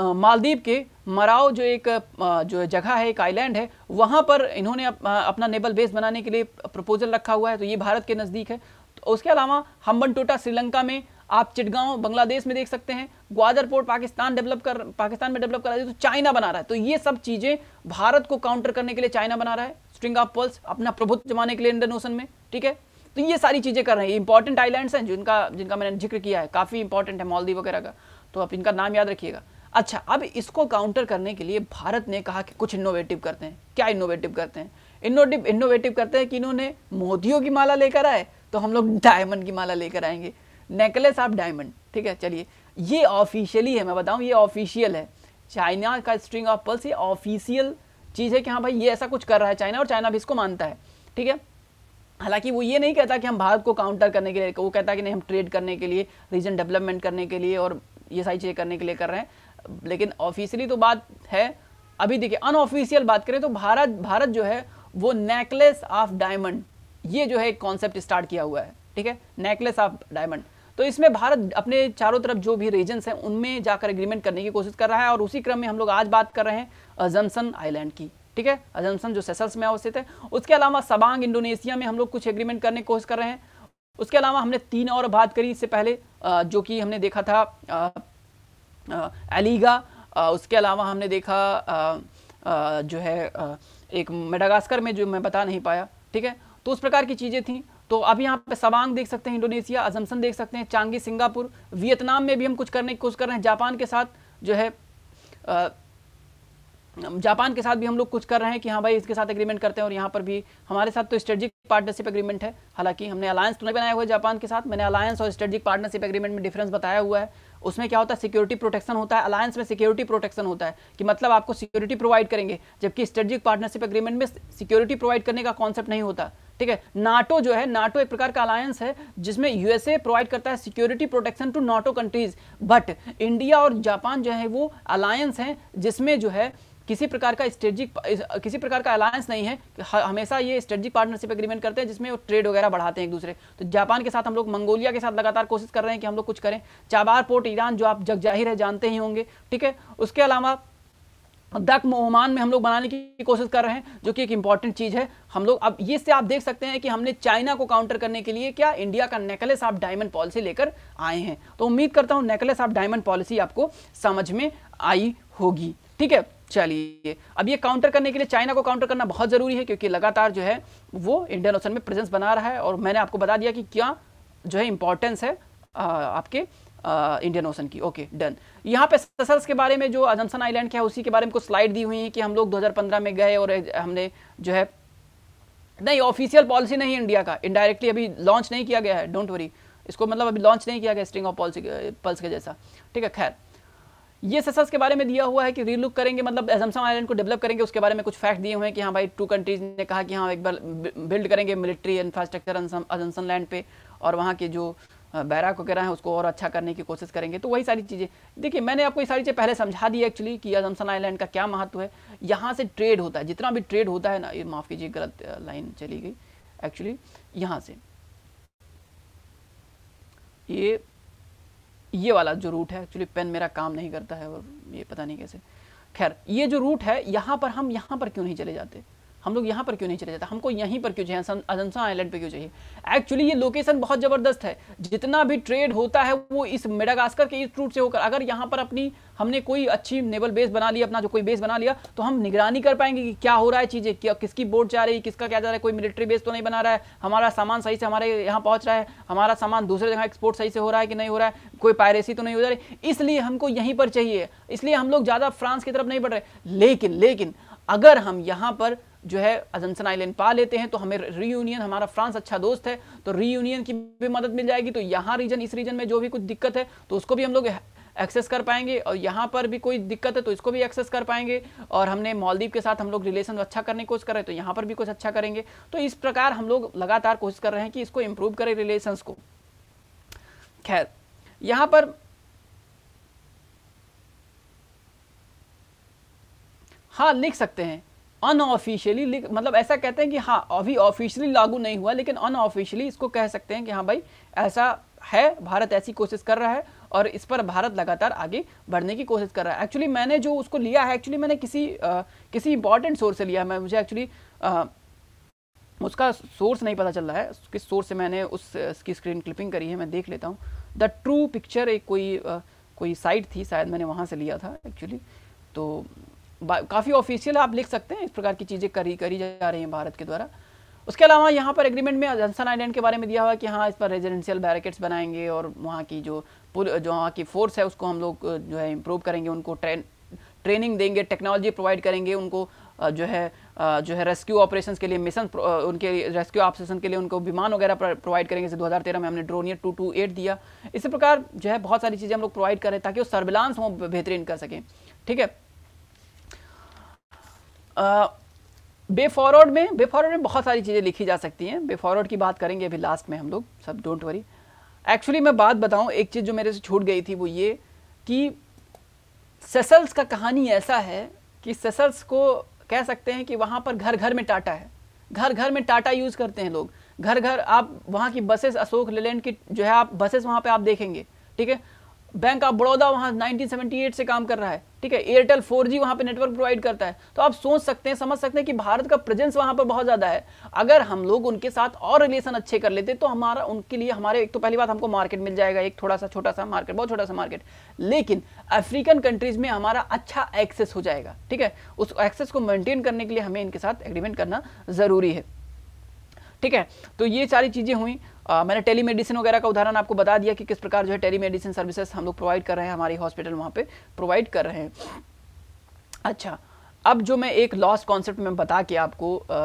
मालदीव के मराव जो एक जो जगह है एक आइलैंड है वहाँ पर इन्होंने अपना नेबल बेस बनाने के लिए प्रपोजल रखा हुआ है तो ये भारत के नज़दीक है तो उसके अलावा हम्बन टोटा श्रीलंका में आप चिटगांव बांग्लादेश में देख सकते हैं ग्वादर पोर्ट पाकिस्तान डेवलप कर पाकिस्तान में डेवलप करा है तो चाइना बना रहा है तो ये सब चीज़ें भारत को काउंटर करने के लिए चाइना बना रहा है स्ट्रिंग ऑफ पल्स अपना प्रभुत्व जमाने के लिए इंडियन ओशन में ठीक है तो ये सारी चीज़ें कर रहे हैं इंपॉर्टेंट आइलैंड्स हैं जिनका जिनका मैंने जिक्र किया है काफ़ी इंपॉर्टेंट है मालदीव वगैरह का तो आप इनका नाम याद रखिएगा अच्छा अब इसको काउंटर करने के लिए भारत ने कहा कि कुछ इनोवेटिव करते हैं क्या इनोवेटिव करते हैं इनोवेटिव इनोवेटिव करते हैं कि इन्होंने मोदियों की माला लेकर आए तो हम लोग डायमंड की माला लेकर आएंगे नेकलेस ऑफ डायमंड ठीक है चलिए ये ऑफिशियली है मैं बताऊँ ये ऑफिशियल है चाइना का स्ट्रिंग ऑफ पल्स ये ऑफिशियल चीज़ है कि हाँ भाई ये ऐसा कुछ कर रहा है चाइना और चाइना भी इसको मानता है ठीक है हालांकि वो ये नहीं कहता कि हम भारत को काउंटर करने के लिए वो कहता है कि नहीं हम ट्रेड करने के लिए रीजन डेवलपमेंट करने के लिए और ये सारी चीज़ें करने के लिए कर रहे हैं लेकिन ऑफिशियली तो बात है अभी देखिए अनऑफिशियल बात करें तो भारत भारत जो है वो नेकलेस ऑफ डायमंड ये जो है एक कॉन्सेप्ट स्टार्ट किया हुआ है ठीक है नेकलेस ऑफ डायमंड तो इसमें भारत अपने चारों तरफ जो भी रीजन्स हैं उनमें जाकर एग्रीमेंट करने की कोशिश कर रहा है और उसी क्रम में हम लोग आज बात कर रहे हैं अजमसन आइलैंड की ठीक है अजमसन जो सेसल्स में अवस्थित है उसके अलावा सबांग इंडोनेशिया में हम लोग कुछ एग्रीमेंट करने की कोशिश कर रहे हैं उसके अलावा हमने तीन और बात करी इससे पहले जो कि हमने देखा था एलीगा उसके अलावा हमने देखा जो है एक मेडागास्कर में जो मैं बता नहीं पाया ठीक है तो उस प्रकार की चीज़ें थी तो अब यहाँ पे सवांग देख सकते हैं इंडोनेशिया अजमसन देख सकते हैं चांगी सिंगापुर वियतनाम में भी हम कुछ करने की कोशिश कर रहे हैं जापान के साथ जो है जापान के साथ भी हम लोग कुछ कर रहे हैं कि हाँ भाई इसके साथ एग्रीमेंट करते हैं और यहाँ पर भी हमारे साथ तो स्ट्रेटजिक पार्टनरशिप एग्रीमेंट है हालांकि हमने अलायंस तो नहीं बनाया हुआ है जापान के साथ मैंने अलायंस और स्ट्रेटजिक पार्टनरशिप एग्रीमेंट में डिफरेंस बताया हुआ है उसमें क्या होता है सिक्योरिटी प्रोटेक्शन होता है अलायंस में सिक्योरिटी प्रोटेक्शन होता है कि मतलब आपको सिक्योरिटी प्रोवाइड करेंगे जबकि स्ट्रेटेजिक पार्टनरशिप एग्रीमेंट में सिक्योरिटी प्रोवाइड करने का कॉन्सेप्ट नहीं होता ठीक है नाटो जो है नाटो एक प्रकार का अलायंस है जिसमें यूएसए प्रोवाइड करता है security protection to NATO countries but India और जापान जो है वो अलायंस है जिसमें जो है किसी प्रकार का स्ट्रेटजिक किसी प्रकार का अलायंस नहीं है हमेशा ये स्ट्रेटजिक पार्टनरशिप एग्रीमेंट करते हैं जिसमें वो ट्रेड वगैरह बढ़ाते हैं एक दूसरे तो जापान के साथ हम लोग मंगोलिया के साथ लगातार कोशिश कर रहे हैं कि हम लोग कुछ करें चाबार पोर्ट ईरान जो आप जग जाहिर है जानते ही होंगे ठीक है उसके अलावा दक ओमान में हम लोग बनाने की कोशिश कर रहे हैं जो कि एक इंपॉर्टेंट चीज़ है हम लोग अब ये से आप देख सकते हैं कि हमने चाइना को काउंटर करने के लिए क्या इंडिया का नेकलेस ऑफ डायमंड पॉलिसी लेकर आए हैं तो उम्मीद करता हूँ नेकलेस ऑफ डायमंड पॉलिसी आपको समझ में आई होगी ठीक है चलिए अब ये काउंटर करने के लिए चाइना को काउंटर करना बहुत ज़रूरी है क्योंकि लगातार जो है वो इंडियन ओशन में प्रेजेंस बना रहा है और मैंने आपको बता दिया कि क्या जो है इंपॉर्टेंस है आ, आपके आ, इंडियन ओशन की ओके डन यहाँ पे ससल्स के बारे में जो अजमसन आइलैंड के है उसी के बारे में कुछ स्लाइड दी हुई है कि हम लोग 2015 में गए और हमने जो है नहीं ऑफिशियल पॉलिसी नहीं इंडिया का इनडायरेक्टली अभी लॉन्च नहीं किया गया है डोंट वरी इसको मतलब अभी लॉन्च नहीं किया गया स्ट्रिंग ऑफ पॉलिसी पल्स के जैसा ठीक है खैर ये सेसल्स के बारे में दिया हुआ है कि रीलुक करेंगे मतलब एजमसम आइलैंड को डेवलप करेंगे उसके बारे में कुछ फैक्ट दिए हुए हैं कि हाँ भाई टू कंट्रीज ने कहा कि हाँ एक बार बिल्ड करेंगे मिलिट्री इंफ्रास्ट्रक्चर एजम्सन लैंड पे और वहाँ के जो बैराक वगैरह हैं उसको और अच्छा करने की कोशिश करेंगे तो वही सारी चीज़ें देखिए मैंने आपको ये सारी चीज़ें पहले समझा दी एक्चुअली कि अजमसन आइलैंड का क्या महत्व है यहाँ से ट्रेड होता है जितना भी ट्रेड होता है ना ये माफ़ कीजिए गलत लाइन चली गई एक्चुअली यहाँ से ये ये वाला जो रूट है एक्चुअली पेन मेरा काम नहीं करता है और ये पता नहीं कैसे खैर ये जो रूट है यहाँ पर हम यहाँ पर क्यों नहीं चले जाते हम लोग यहाँ पर क्यों नहीं चले जाते हमको यहीं पर क्यों चाहिए अजमसा आइलैंड पर क्यों चाहिए एक्चुअली ये लोकेशन बहुत ज़बरदस्त है जितना भी ट्रेड होता है वो इस मेडागास्कर के इस रूट से होकर अगर यहाँ पर अपनी हमने कोई अच्छी नेवल बेस बना लिया अपना जो कोई बेस बना लिया तो हम निगरानी कर पाएंगे कि क्या हो रहा है चीज़ें क्या किसकी बोट जा रही है किसका क्या जा रहा है कोई मिलिट्री बेस तो नहीं बना रहा है हमारा सामान सही से हमारे यहाँ पहुँच रहा है हमारा सामान दूसरे जगह एक्सपोर्ट सही से हो रहा है कि नहीं हो रहा है कोई पायरेसी तो नहीं हो जा रही इसलिए हमको यहीं पर चाहिए इसलिए हम लोग ज़्यादा फ्रांस की तरफ नहीं बढ़ रहे लेकिन लेकिन अगर हम यहाँ पर जो है अजनसन आइलैंड पा लेते हैं तो हमें रीयूनियन हमारा फ्रांस अच्छा दोस्त है तो रीयूनियन की भी मदद मिल जाएगी तो यहाँ रीजन इस रीजन में जो भी कुछ दिक्कत है तो उसको भी हम लोग एक्सेस कर पाएंगे और यहाँ पर भी कोई दिक्कत है तो इसको भी एक्सेस कर पाएंगे और हमने मालदीव के साथ हम लोग रिलेशन अच्छा करने की कोशिश कर रहे हैं तो यहाँ पर भी कुछ अच्छा करेंगे तो इस प्रकार हम लोग लगातार कोशिश कर रहे हैं कि इसको इम्प्रूव करें रिलेशंस को खैर यहाँ पर हाँ लिख सकते हैं अनऑफिशियली मतलब ऐसा कहते हैं कि हाँ अभी ऑफिशियली लागू नहीं हुआ लेकिन अनऑफिशियली इसको कह सकते हैं कि हाँ भाई ऐसा है भारत ऐसी कोशिश कर रहा है और इस पर भारत लगातार आगे बढ़ने की कोशिश कर रहा है एक्चुअली मैंने जो उसको लिया है एक्चुअली मैंने किसी आ, किसी इंपॉर्टेंट सोर्स से लिया है मैं मुझे एक्चुअली उसका सोर्स नहीं पता चल रहा है किस सोर्स से मैंने उसकी स्क्रीन क्लिपिंग करी है मैं देख लेता हूँ द ट्रू पिक्चर एक कोई आ, कोई साइट थी शायद मैंने वहाँ से लिया था एक्चुअली तो काफ़ी ऑफिशियल आप लिख सकते हैं इस प्रकार की चीज़ें करी करी जा रही हैं भारत के द्वारा उसके अलावा यहाँ पर एग्रीमेंट में जनसन आइलैंड के बारे में दिया हुआ कि हाँ इस पर रेजिडेंशियल बैरिकेड्स बनाएंगे और वहाँ की जो पुल जो वहाँ की फोर्स है उसको हम लोग जो है इम्प्रूव करेंगे उनको ट्रेन ट्रेनिंग देंगे टेक्नोलॉजी प्रोवाइड करेंगे उनको जो है जो है रेस्क्यू ऑपरेशन के लिए मिशन उनके रेस्क्यू ऑपरेशन के लिए उनको विमान वगैरह प्रोवाइड करेंगे जैसे 2013 में हमने ड्रोनियर टू टू एट दिया इसी प्रकार जो है बहुत सारी चीज़ें हम लोग प्रोवाइड करें ताकि वो सर्विलांस वो बेहतरीन कर सकें ठीक है बे फॉरवर्ड में बे फॉरवर्ड में बहुत सारी चीज़ें लिखी जा सकती हैं बे फॉरवर्ड की बात करेंगे अभी लास्ट में हम लोग सब डोंट वरी एक्चुअली मैं बात बताऊं एक चीज़ जो मेरे से छूट गई थी वो ये कि सेसल्स का कहानी ऐसा है कि सेसल्स को कह सकते हैं कि वहाँ पर घर घर में टाटा है घर घर में टाटा यूज़ करते हैं लोग घर घर आप वहाँ की बसेस अशोक लेलैंड की जो है आप बसेस वहाँ पर आप देखेंगे ठीक है बैंक ऑफ बड़ौदा वहां 1978 से काम कर रहा है ठीक है एयरटेल 4G वहां पे नेटवर्क प्रोवाइड करता है तो आप सोच सकते हैं समझ सकते हैं कि भारत का प्रेजेंस वहां पर बहुत ज़्यादा है अगर हम लोग उनके साथ और रिलेशन अच्छे कर लेते तो हमारा उनके लिए हमारे एक तो पहली बात हमको मार्केट मिल जाएगा एक थोड़ा सा छोटा सा मार्केट बहुत छोटा सा मार्केट लेकिन अफ्रीकन कंट्रीज में हमारा अच्छा एक्सेस हो जाएगा ठीक है उस एक्सेस को मेंटेन करने के लिए हमें इनके साथ एग्रीमेंट करना ज़रूरी है ठीक है तो ये सारी चीज़ें हुई आ, मैंने टेली मेडिसिन वगैरह का उदाहरण आपको बता दिया कि किस प्रकार जो है टेली मेडिसिन सर्विसेज हम लोग प्रोवाइड कर रहे हैं हमारे हॉस्पिटल वहाँ पे प्रोवाइड कर रहे हैं अच्छा अब जो मैं एक लॉस कॉन्सेप्ट में बता के आपको आ,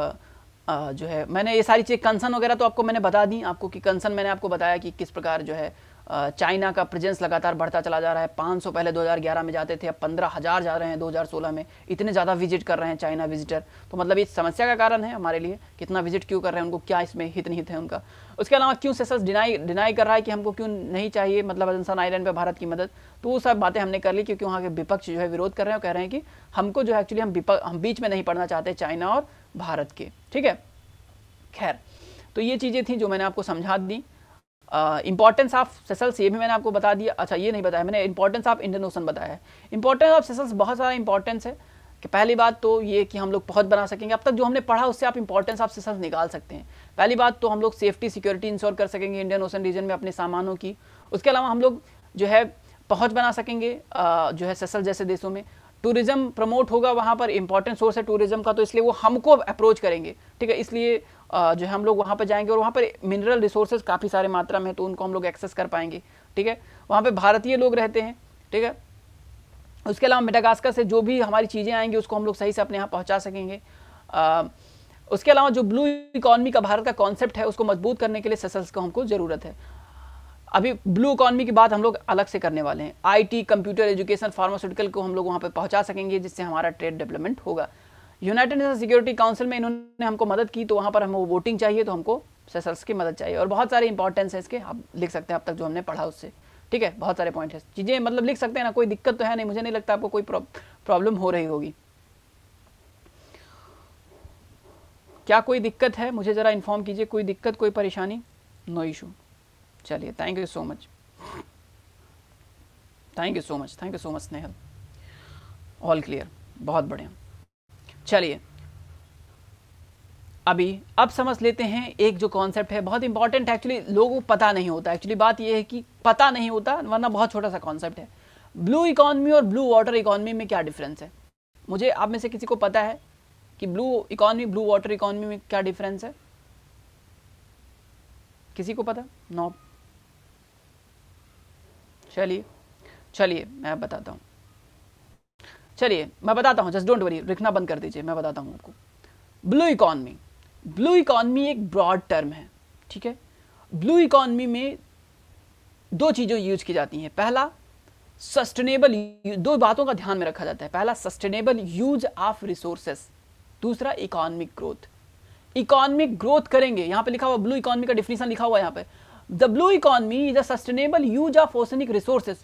आ, जो है मैंने ये सारी चीज़ कंसर्न वगैरह तो आपको मैंने बता दी आपको कि कंसर्न मैंने आपको बताया कि किस प्रकार जो है चाइना का प्रेजेंस लगातार बढ़ता चला जा रहा है 500 पहले 2011 में जाते थे अब पंद्रह हज़ार जा रहे हैं 2016 में इतने ज़्यादा विजिट कर रहे हैं चाइना विजिटर तो मतलब इस समस्या का कारण है हमारे लिए कितना विजिट क्यों कर रहे हैं उनको क्या इसमें हित नहीं है उनका उसके अलावा क्यों सेसल्स डिनाई डिनाई कर रहा है कि हमको क्यों नहीं चाहिए मतलब अजनसान आइलैंड पर भारत की मदद तो वो सब बातें हमने कर ली क्योंकि वहाँ के विपक्ष जो है विरोध कर रहे हैं और कह रहे हैं कि हमको जो है एक्चुअली हम हम बीच में नहीं पढ़ना चाहते चाइना और भारत के ठीक है खैर तो ये चीज़ें थी जो मैंने आपको समझा दी इंपॉर्टेंस ऑफ सेसल्स ये भी मैंने आपको बता दिया अच्छा ये नहीं बताया मैंने इंपॉर्टेंस ऑफ इंडियन ओसन बताया है इंपॉर्टेंस ऑफ सेसल्स बहुत सारा इंपॉर्टेंस है कि पहली बात तो ये कि हम लोग पहुंच बना सकेंगे अब तक जो हमने पढ़ा उससे आप इंपॉर्टेंस ऑफ सेसल्स निकाल सकते हैं पहली बात तो हम लोग सेफ्टी सिक्योरिटी इंश्योर कर सकेंगे इंडियन ओशन रीजन में अपने सामानों की उसके अलावा हम लोग जो है पहुंच बना सकेंगे जो है सेसल जैसे देशों में टूरिज्म प्रमोट होगा वहाँ पर इंपॉर्टेंट सोर्स है टूरिज्म का तो इसलिए वो हमको अप्रोच करेंगे ठीक है इसलिए जो है हम लोग वहाँ पर जाएंगे और वहाँ पर मिनरल रिसोर्सेज काफ़ी सारे मात्रा में तो उनको हम लोग एक्सेस कर पाएंगे ठीक है वहाँ पर भारतीय लोग रहते हैं ठीक है उसके अलावा मेडागास्कर से जो भी हमारी चीज़ें आएंगी उसको हम लोग सही से अपने यहाँ पहुँचा सकेंगे आ, उसके अलावा जो ब्लू इकॉनमी का भारत का कॉन्सेप्ट है उसको मजबूत करने के लिए सेसल्स को हमको ज़रूरत है अभी ब्लू इकॉनमी की बात हम लोग अलग से करने वाले हैं आईटी कंप्यूटर एजुकेशन फार्मास्यूटिकल को हम लोग वहाँ पर पहुँचा सकेंगे जिससे हमारा ट्रेड डेवलपमेंट होगा यूनाइटेड नेशन सिक्योरिटी काउंसिल में इन्होंने हमको मदद की तो वहाँ पर हमको वोटिंग चाहिए तो हमको सेसल्स की मदद चाहिए और बहुत सारे इंपॉर्टेंस है इसके आप लिख सकते हैं अब तक जो हमने पढ़ा उससे ठीक है बहुत सारे पॉइंट है चीज़ें मतलब लिख सकते हैं ना कोई दिक्कत तो है नहीं मुझे नहीं लगता आपको कोई प्रॉब्लम हो रही होगी क्या कोई दिक्कत है मुझे ज़रा इन्फॉर्म कीजिए कोई दिक्कत कोई परेशानी नो इशू चलिए thank you so much thank you so much thank you so much Snehal all clear बहुत बढ़िया चलिए अभी अब समझ लेते हैं एक जो कॉन्सेप्ट है बहुत इंपॉर्टेंट है एक्चुअली लोगों को पता नहीं होता एक्चुअली बात यह है कि पता नहीं होता वरना बहुत छोटा सा कॉन्सेप्ट है ब्लू इकॉनमी और ब्लू वाटर इकॉनमी में क्या डिफरेंस है मुझे आप में से किसी को पता है कि blue economy blue water economy में क्या डिफरेंस है किसी को पता नो चलिए चलिए मैं बताता हूँ चलिए मैं बताता हूँ जस्ट डोंट वरी लिखना बंद कर दीजिए मैं बताता हूँ आपको ब्लू इकॉनमी ब्लू इकॉनमी एक ब्रॉड टर्म है ठीक है ब्लू इकॉनमी में दो चीज़ें यूज की जाती हैं पहला सस्टेनेबल दो बातों का ध्यान में रखा जाता है पहला सस्टेनेबल यूज ऑफ रिसोर्सेस दूसरा इकॉनमिक ग्रोथ इकॉनमिक ग्रोथ करेंगे यहाँ पे लिखा हुआ ब्लू इकॉनमी का डिफिनेशन लिखा हुआ है यहाँ पे the blue economy is a sustainable use of oceanic resources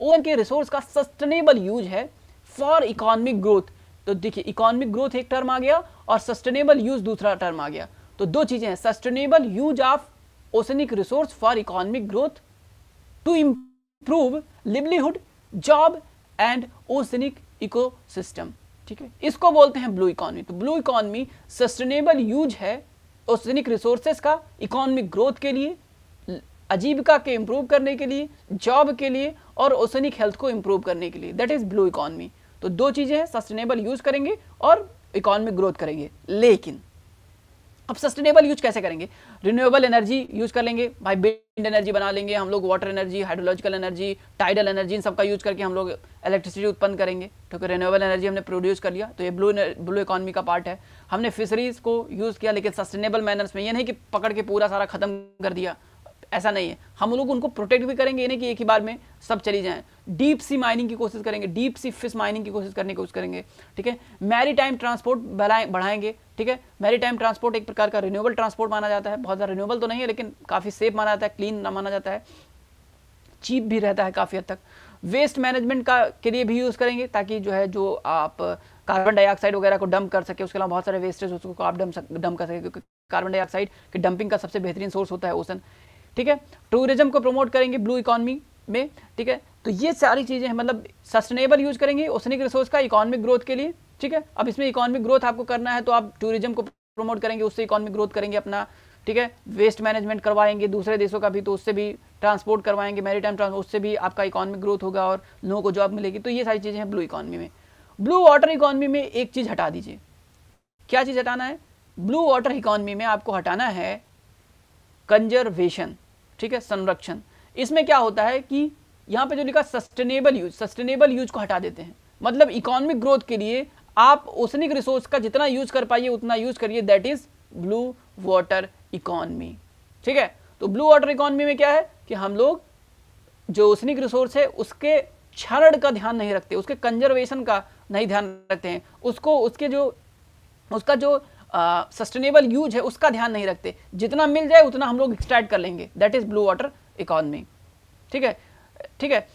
ocean के रिसोर्स का सस्टेनेबल यूज है फॉर इकोनॉमिक ग्रोथ तो देखिए इकोनॉमिक ग्रोथ एक टर्म आ गया और सस्टेनेबल यूज दूसरा टर्म आ गया तो दो चीजें हैं sustainable use of oceanic resource for economic growth to improve livelihood job and oceanic eco ठीक है इसको बोलते हैं ब्लू इकोनॉमी तो ब्लू इकोनॉमी सस्टेनेबल यूज है ओसेनिक रिसोर्सेज का इकोनॉमिक ग्रोथ के लिए अजीबिका के इंप्रूव करने के लिए जॉब के लिए और ओसनिक हेल्थ को इंप्रूव करने के लिए दैट इज़ ब्लू इकॉनमी तो दो चीज़ें हैं सस्टेनेबल यूज करेंगे और इकोनॉमिक ग्रोथ करेंगे लेकिन अब सस्टेनेबल यूज कैसे करेंगे रिन्यूएबल एनर्जी यूज कर लेंगे भाई विंड एनर्जी बना लेंगे हम लोग water energy hydrological energy tidal energy इन सबका यूज करके हम लोग इलेक्ट्रिसिटी उत्पन्न करेंगे क्योंकि रिन्यूएबल एनर्जी हमने प्रोड्यूस कर लिया तो ये ब्लू ब्लू इकोनॉमी का पार्ट है हमने फिशरीज को यूज किया लेकिन सस्टेनेबल मैनर्स में ये नहीं कि पकड़ के पूरा सारा खत्म कर दिया ऐसा नहीं है हम लोग उनको प्रोटेक्ट भी करेंगे नहीं कि एक ही बार में सब चली जाएं डीप सी माइनिंग की कोशिश करेंगे डीप सी फिश माइनिंग की कोशिश करने की कोशिश करेंगे ठीक है मैरी टाइम ट्रांसपोर्ट बढ़ाएं बढ़ाएंगे ठीक है मैरी टाइम ट्रांसपोर्ट एक प्रकार का रिन्यूएबल ट्रांसपोर्ट माना जाता है बहुत ज़्यादा रिन्यूएबल तो नहीं है लेकिन काफ़ी सेफ माना जाता है क्लीन माना जाता है चीप भी रहता है काफ़ी हद तक वेस्ट मैनेजमेंट का के लिए भी यूज़ करेंगे ताकि जो है जो आप कार्बन डाइऑक्साइड वगैरह को डंप कर सके उसके अलावा बहुत सारे वेस्टेज उसको आप डंप डंप कर सके क्योंकि कार्बन डाइऑक्साइड की डंपिंग का सबसे बेहतरीन सोर्स होता है ओसन ठीक है टूरिज्म को प्रमोट करेंगे ब्लू इकोनॉमी में ठीक है तो ये सारी चीज़ें हैं मतलब सस्टेनेबल यूज करेंगे ओसनिक रिसोर्स का इकोनॉमिक ग्रोथ के लिए ठीक है अब इसमें इकोनॉमिक ग्रोथ आपको करना है तो आप टूरिज्म को प्रमोट करेंगे उससे इकोनॉमिक ग्रोथ करेंगे अपना ठीक है वेस्ट मैनेजमेंट करवाएंगे दूसरे देशों का भी तो उससे भी ट्रांसपोर्ट करवाएंगे मेरी टाइम ट्रांसपोर्ट उससे भी आपका इकोनॉमिक ग्रोथ होगा और लोगों को जॉब मिलेगी तो ये सारी चीज़ें हैं ब्लू इकॉनमी में ब्लू वाटर इकॉनमी में एक चीज़ हटा दीजिए क्या चीज़ हटाना है ब्लू वाटर इकॉनमी में आपको हटाना है कंजर्वेशन ठीक है संरक्षण इसमें क्या होता है कि यहाँ पे जो लिखा सस्टेनेबल यूज सस्टेनेबल यूज को हटा देते हैं मतलब इकोनॉमिक ग्रोथ के लिए आप ओसनिक रिसोर्स का जितना यूज कर पाइए उतना यूज करिए that is blue water economy ठीक है तो ब्लू वाटर इकोनॉमी में क्या है कि हम लोग जो ओसनिक रिसोर्स है उसके क्षरण का ध्यान नहीं रखते उसके कंजर्वेशन का नहीं ध्यान रखते हैं उसको उसके जो उसका जो सस्टेनेबल यूज है उसका ध्यान नहीं रखते जितना मिल जाए उतना हम लोग एक्सट्रैक्ट कर लेंगे that is blue water economy ठीक है ठीक है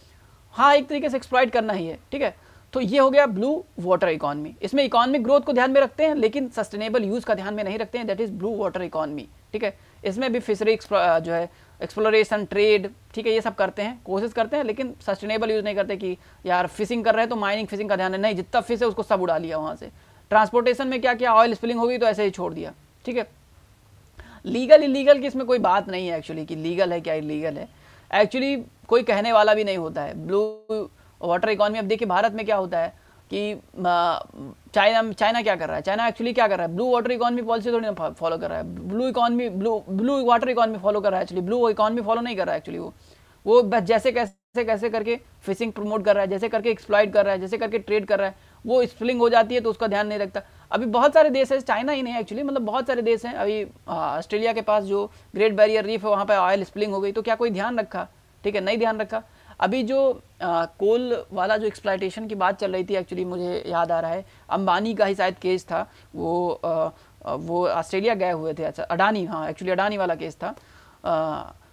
हाँ एक तरीके से एक्सप्लाइट करना ही है ठीक है तो ये हो गया ब्लू वाटर इकॉनमी इसमें इकॉनमिक ग्रोथ को ध्यान में रखते हैं लेकिन सस्टेनेबल यूज़ का ध्यान में नहीं रखते हैं that is blue water economy ठीक है इसमें भी फिशरी जो है एक्सप्लोरेशन ट्रेड ठीक है ये सब करते हैं कोशिश करते हैं लेकिन सस्टेनेबल यूज़ नहीं करते कि यार फिशिंग कर रहे हैं तो माइनिंग फिशिंग का ध्यान है नहीं जितना फिश है उसको सब उड़ा लिया वहाँ से ट्रांसपोर्टेशन में क्या क्या ऑयल स्पिलिंग होगी तो ऐसे ही छोड़ दिया ठीक है लीगल इलीगल की इसमें कोई बात नहीं है एक्चुअली कि लीगल है क्या इलीगल है एक्चुअली कोई कहने वाला भी नहीं होता है ब्लू वाटर इकोनॉमी अब देखिए भारत में क्या होता है कि चाइना चाइना क्या कर रहा है चाइना एक्चुअली क्या कर रहा है ब्लू वाटर इकोनॉमी पॉलिसी थोड़ी ना फॉलो कर रहा है blue economy blue blue water economy follow कर रहा है एक्चुअली ब्लू इकोनॉमी फॉलो नहीं कर रहा है एक्चुअली वो वो बस जैसे कैसे कैसे करके फिशिंग प्रमोट कर रहा है जैसे करके एक्सप्लॉइट कर रहा है जैसे करके ट्रेड कर रहा है वो स्प्लिंग हो जाती है तो उसका ध्यान नहीं रखता अभी बहुत सारे देश हैं चाइना ही नहीं एक्चुअली मतलब बहुत सारे देश हैं अभी ऑस्ट्रेलिया के पास जो ग्रेट बैरियर रीफ है वहाँ पर ऑयल स्प्लिंग हो गई तो क्या कोई ध्यान रखा ठीक है नहीं ध्यान रखा अभी जो आ, कोल वाला जो एक्सप्लाइटेशन की बात चल रही थी एक्चुअली मुझे याद आ रहा है अंबानी का ही शायद केस था वो आ, वो ऑस्ट्रेलिया गए हुए थे अच्छा अडानी हाँ एक्चुअली अडानी वाला केस था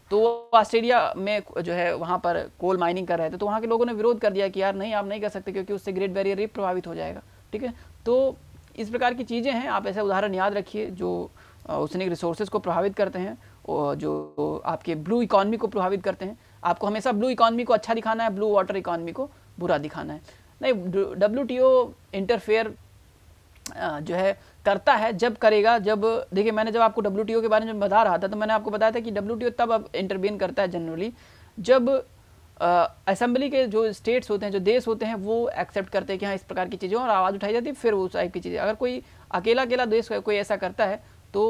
तो ऑस्ट्रेलिया में जो है वहाँ पर कोल माइनिंग कर रहे थे तो वहाँ के लोगों ने विरोध कर दिया कि यार नहीं आप नहीं कर सकते क्योंकि उससे ग्रेट बैरियर रिप प्रभावित हो जाएगा ठीक है तो इस प्रकार की चीज़ें हैं आप ऐसे उदाहरण याद रखिए जो उसने रिसोर्सेज को प्रभावित करते हैं जो आपके ब्लू इकॉनमी को प्रभावित करते हैं आपको हमेशा ब्लू इकॉनमी को अच्छा दिखाना है ब्लू वाटर इकॉनमी को बुरा दिखाना है नहीं डब्ल्यू टी ओ इंटरफेयर जो है करता है जब करेगा जब देखिए मैंने जब आपको डब्ल्यू के बारे में बता रहा था तो मैंने आपको बताया था कि डब्ल्यू तब अब इंटरवीन करता है जनरली जब असेंबली के जो स्टेट्स होते हैं जो देश होते हैं वो एक्सेप्ट करते हैं कि हाँ इस प्रकार की चीज़ें और आवाज़ उठाई जाती है फिर उस टाइप की चीज़ें अगर कोई अकेला अकेला देश कोई ऐसा करता है तो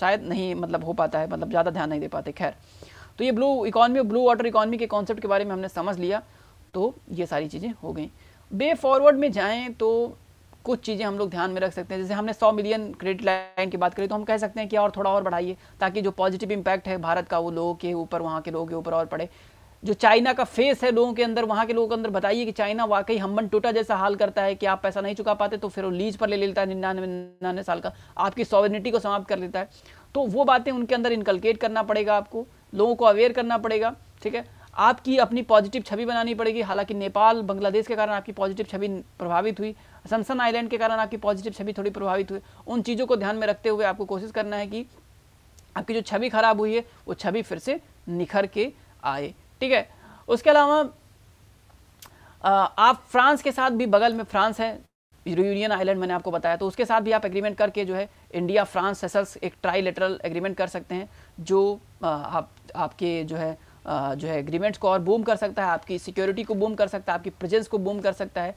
शायद नहीं मतलब हो पाता है मतलब ज़्यादा ध्यान नहीं दे पाते खैर तो ये ब्लू इकॉनमी और ब्लू वाटर इकॉनमी के कॉन्सेप्ट के बारे में हमने समझ लिया तो ये सारी चीज़ें हो गई बे फॉरवर्ड में जाएँ तो कुछ चीज़ें हम लोग ध्यान में रख सकते हैं जैसे हमने 100 मिलियन क्रेडिट लाइन की बात करी तो हम कह सकते हैं कि और थोड़ा और बढ़ाइए ताकि जो पॉजिटिव इम्पैक्ट है भारत का वो लोगों के ऊपर वहाँ के लोगों के ऊपर और पड़े जो चाइना का फेस है लोगों के अंदर वहाँ के लोगों के अंदर बताइए कि चाइना वाकई हम्बन टूटा जैसा हाल करता है कि आप पैसा नहीं चुका पाते तो फिर वो लीज पर ले लेता है निन्यानवे निन्यानवे साल का आपकी सॉवरिनिटी को समाप्त कर लेता है तो वो बातें उनके अंदर इनकलकेट करना पड़ेगा आपको लोगों को अवेयर करना पड़ेगा ठीक है आपकी अपनी पॉजिटिव छवि बनानी पड़ेगी हालांकि नेपाल बांग्लादेश के कारण आपकी पॉजिटिव छवि प्रभावित हुई सनसन आइलैंड के कारण आपकी पॉजिटिव छवि थोड़ी प्रभावित हुई उन चीज़ों को ध्यान में रखते हुए आपको कोशिश करना है कि आपकी जो छवि खराब हुई है वो छवि फिर से निखर के आए ठीक है उसके अलावा आप फ्रांस के साथ भी बगल में फ्रांस है यूनियन आइलैंड मैंने आपको बताया तो उसके साथ भी आप एग्रीमेंट करके जो है इंडिया फ्रांस सेसल्स एक ट्राई लेटरल एग्रीमेंट कर सकते हैं जो आप आपके जो है जो है एग्रीमेंट्स को और बूम कर सकता है आपकी सिक्योरिटी को बूम कर सकता है आपकी प्रेजेंस को बूम कर सकता है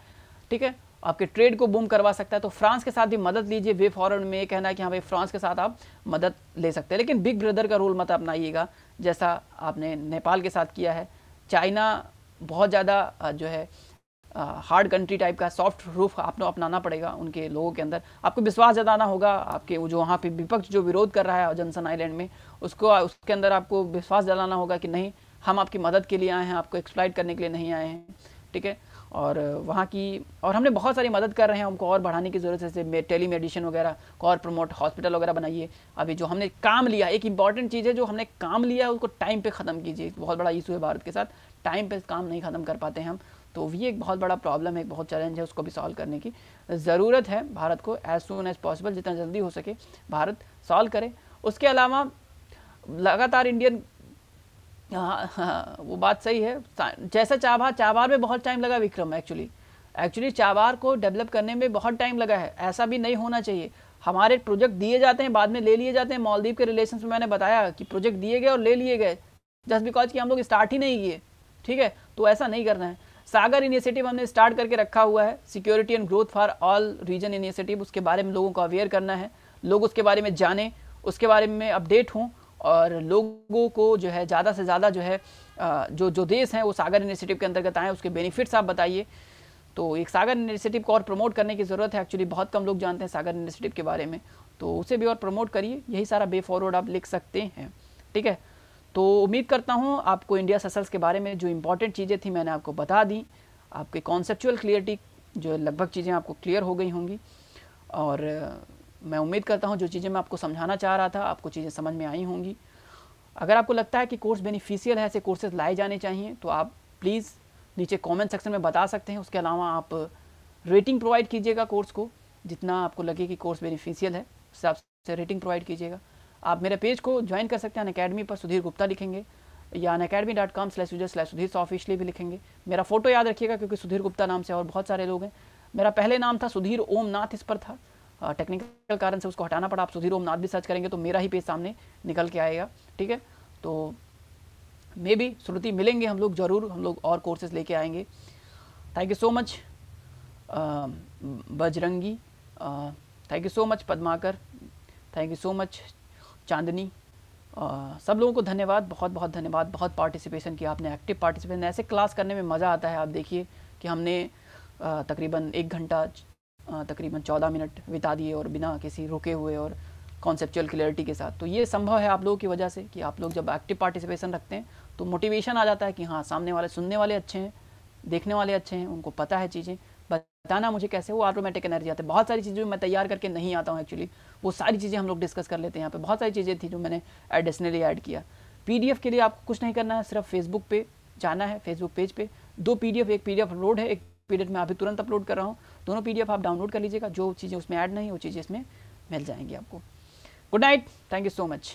ठीक है आपके ट्रेड को बूम करवा सकता है तो फ्रांस के साथ भी मदद लीजिए वे फॉरन में कहना है कि हाँ भाई फ्रांस के साथ आप मदद ले सकते हैं लेकिन बिग ब्रदर का रोल मत अपनाइएगा जैसा आपने नेपाल के साथ किया है चाइना बहुत ज़्यादा जो है हार्ड कंट्री टाइप का सॉफ्ट रूफ आपको अपनाना पड़ेगा उनके लोगों के अंदर आपको विश्वास जताना होगा आपके वो जो वहाँ पे विपक्ष जो विरोध कर रहा है जनसन आइलैंड में उसको उसके अंदर आपको विश्वास जलाना होगा कि नहीं हम आपकी मदद के लिए आए हैं आपको एक्सप्लाइट करने के लिए नहीं आए हैं ठीक है और वहाँ की और हमने बहुत सारी मदद कर रहे हैं हमको और बढ़ाने की ज़रूरत है जैसे टेली मेडिसिन वगैरह को और प्रमोट हॉस्पिटल वगैरह बनाइए अभी जो हमने काम लिया एक इंपॉर्टेंट चीज़ है जो हमने काम लिया है उसको टाइम पे ख़त्म कीजिए बहुत बड़ा इशू है भारत के साथ टाइम पे काम नहीं ख़त्म कर पाते हैं हम तो ये एक बहुत बड़ा प्रॉब्लम है एक बहुत चैलेंज है उसको भी सॉल्व करने की ज़रूरत है भारत को एज सुन एज पॉसिबल जितना जल्दी हो सके भारत सॉल्व करे उसके अलावा लगातार इंडियन हाँ, हाँ वो बात सही है जैसा चाबहार चाबार में बहुत टाइम लगा विक्रम एक्चुअली एक्चुअली चाबार को डेवलप करने में बहुत टाइम लगा है ऐसा भी नहीं होना चाहिए हमारे प्रोजेक्ट दिए जाते हैं बाद में ले लिए जाते हैं मालदीव के रिलेशन में मैंने बताया कि प्रोजेक्ट दिए गए और ले लिए गए जस्ट बिकॉज कि हम लोग स्टार्ट ही नहीं किए ठीक है तो ऐसा नहीं करना है सागर इनिशिएटिव हमने स्टार्ट करके रखा हुआ है security and growth for all region initiative उसके बारे में लोगों को अवेयर करना है लोग उसके बारे में जानें उसके बारे में अपडेट हों और लोगों को जो है ज़्यादा से ज़्यादा जो है जो जो देश हैं वो सागर इनिशिएटिव के अंतर्गत आएँ उसके बेनिफिट्स आप बताइए तो एक सागर इनिशिएटिव को और प्रमोट करने की ज़रूरत है एक्चुअली बहुत कम लोग जानते हैं सागर इनिशिएटिव के बारे में तो उसे भी और प्रमोट करिए यही सारा बे फॉरवर्ड आप लिख सकते हैं ठीक है तो उम्मीद करता हूँ आपको इंडिया ससल्स के बारे में जो इंपॉर्टेंट चीज़ें थी मैंने आपको बता दी आपके कॉन्सेपचुअल क्लियरिटी जो लगभग चीज़ें आपको क्लियर हो गई होंगी और मैं उम्मीद करता हूँ जो चीज़ें मैं आपको समझाना चाह रहा था आपको चीज़ें समझ में आई होंगी अगर आपको लगता है कि कोर्स बेनिफिशियल है ऐसे कोर्सेज लाए जाने चाहिए तो आप प्लीज़ नीचे कमेंट सेक्शन में बता सकते हैं उसके अलावा आप रेटिंग प्रोवाइड कीजिएगा कोर्स को जितना आपको लगे कि कोर्स बेनिफिशियल है उस हिसाब से रेटिंग प्रोवाइड कीजिएगा आप मेरे पेज को ज्वाइन कर सकते हैं अकेडमी पर सुधीर गुप्ता लिखेंगे या Unacademy dot com slash user slash Sudhir officially भी लिखेंगे मेरा फोटो याद रखिएगा क्योंकि सुधीर गुप्ता नाम से और बहुत सारे लोग हैं मेरा पहले नाम था सुधीर ओम नाथ इस पर था टेक्निकल कारण से उसको हटाना पड़ा आप सुधीर ओम नाथ भी सर्च करेंगे तो मेरा ही पेज सामने निकल के आएगा ठीक है तो मे बी श्रुति मिलेंगे हम लोग ज़रूर हम लोग और कोर्सेज लेके आएंगे thank you so much Bajrangi thank you so much Padmakar thank you so much Chandni आ, सब लोगों को धन्यवाद बहुत बहुत धन्यवाद बहुत पार्टिसिपेशन किया आपने एक्टिव पार्टिसिपेशन ऐसे क्लास करने में मज़ा आता है आप देखिए कि हमने तकरीबन एक घंटा तकरीबन चौदह मिनट बिता दिए और बिना किसी रुके हुए और कॉन्सेप्चुअल क्लियरिटी के साथ तो ये संभव है आप लोगों की वजह से कि आप लोग जब एक्टिव पार्टिसिपेशन रखते हैं तो मोटिवेशन आ जाता है कि हाँ सामने वाले सुनने वाले अच्छे हैं देखने वाले अच्छे हैं उनको पता है चीज़ें बताना मुझे कैसे वो ऑटोमेटिक एनर्जी आते हैं बहुत सारी चीज़ें मैं तैयार करके नहीं आता हूँ एक्चुअली वो सारी चीज़ें हम लोग डिस्कस कर लेते हैं यहाँ पे बहुत सारी चीज़ें थी जो मैंने एडिशनली ऐड किया पी के लिए आपको कुछ नहीं करना है सिर्फ फेसबुक पे जाना है फेसबुक पेज पे दो पी एक पी अपलोड है एक पीडीएफ में अभी तुरंत अपलोड कर रहा हूँ दोनों पी आप डाउनलोड कर लीजिएगा जो चीज़ें उसमें ऐड नहीं वो चीज़ें इसमें मिल जाएंगी आपको good night thank you so much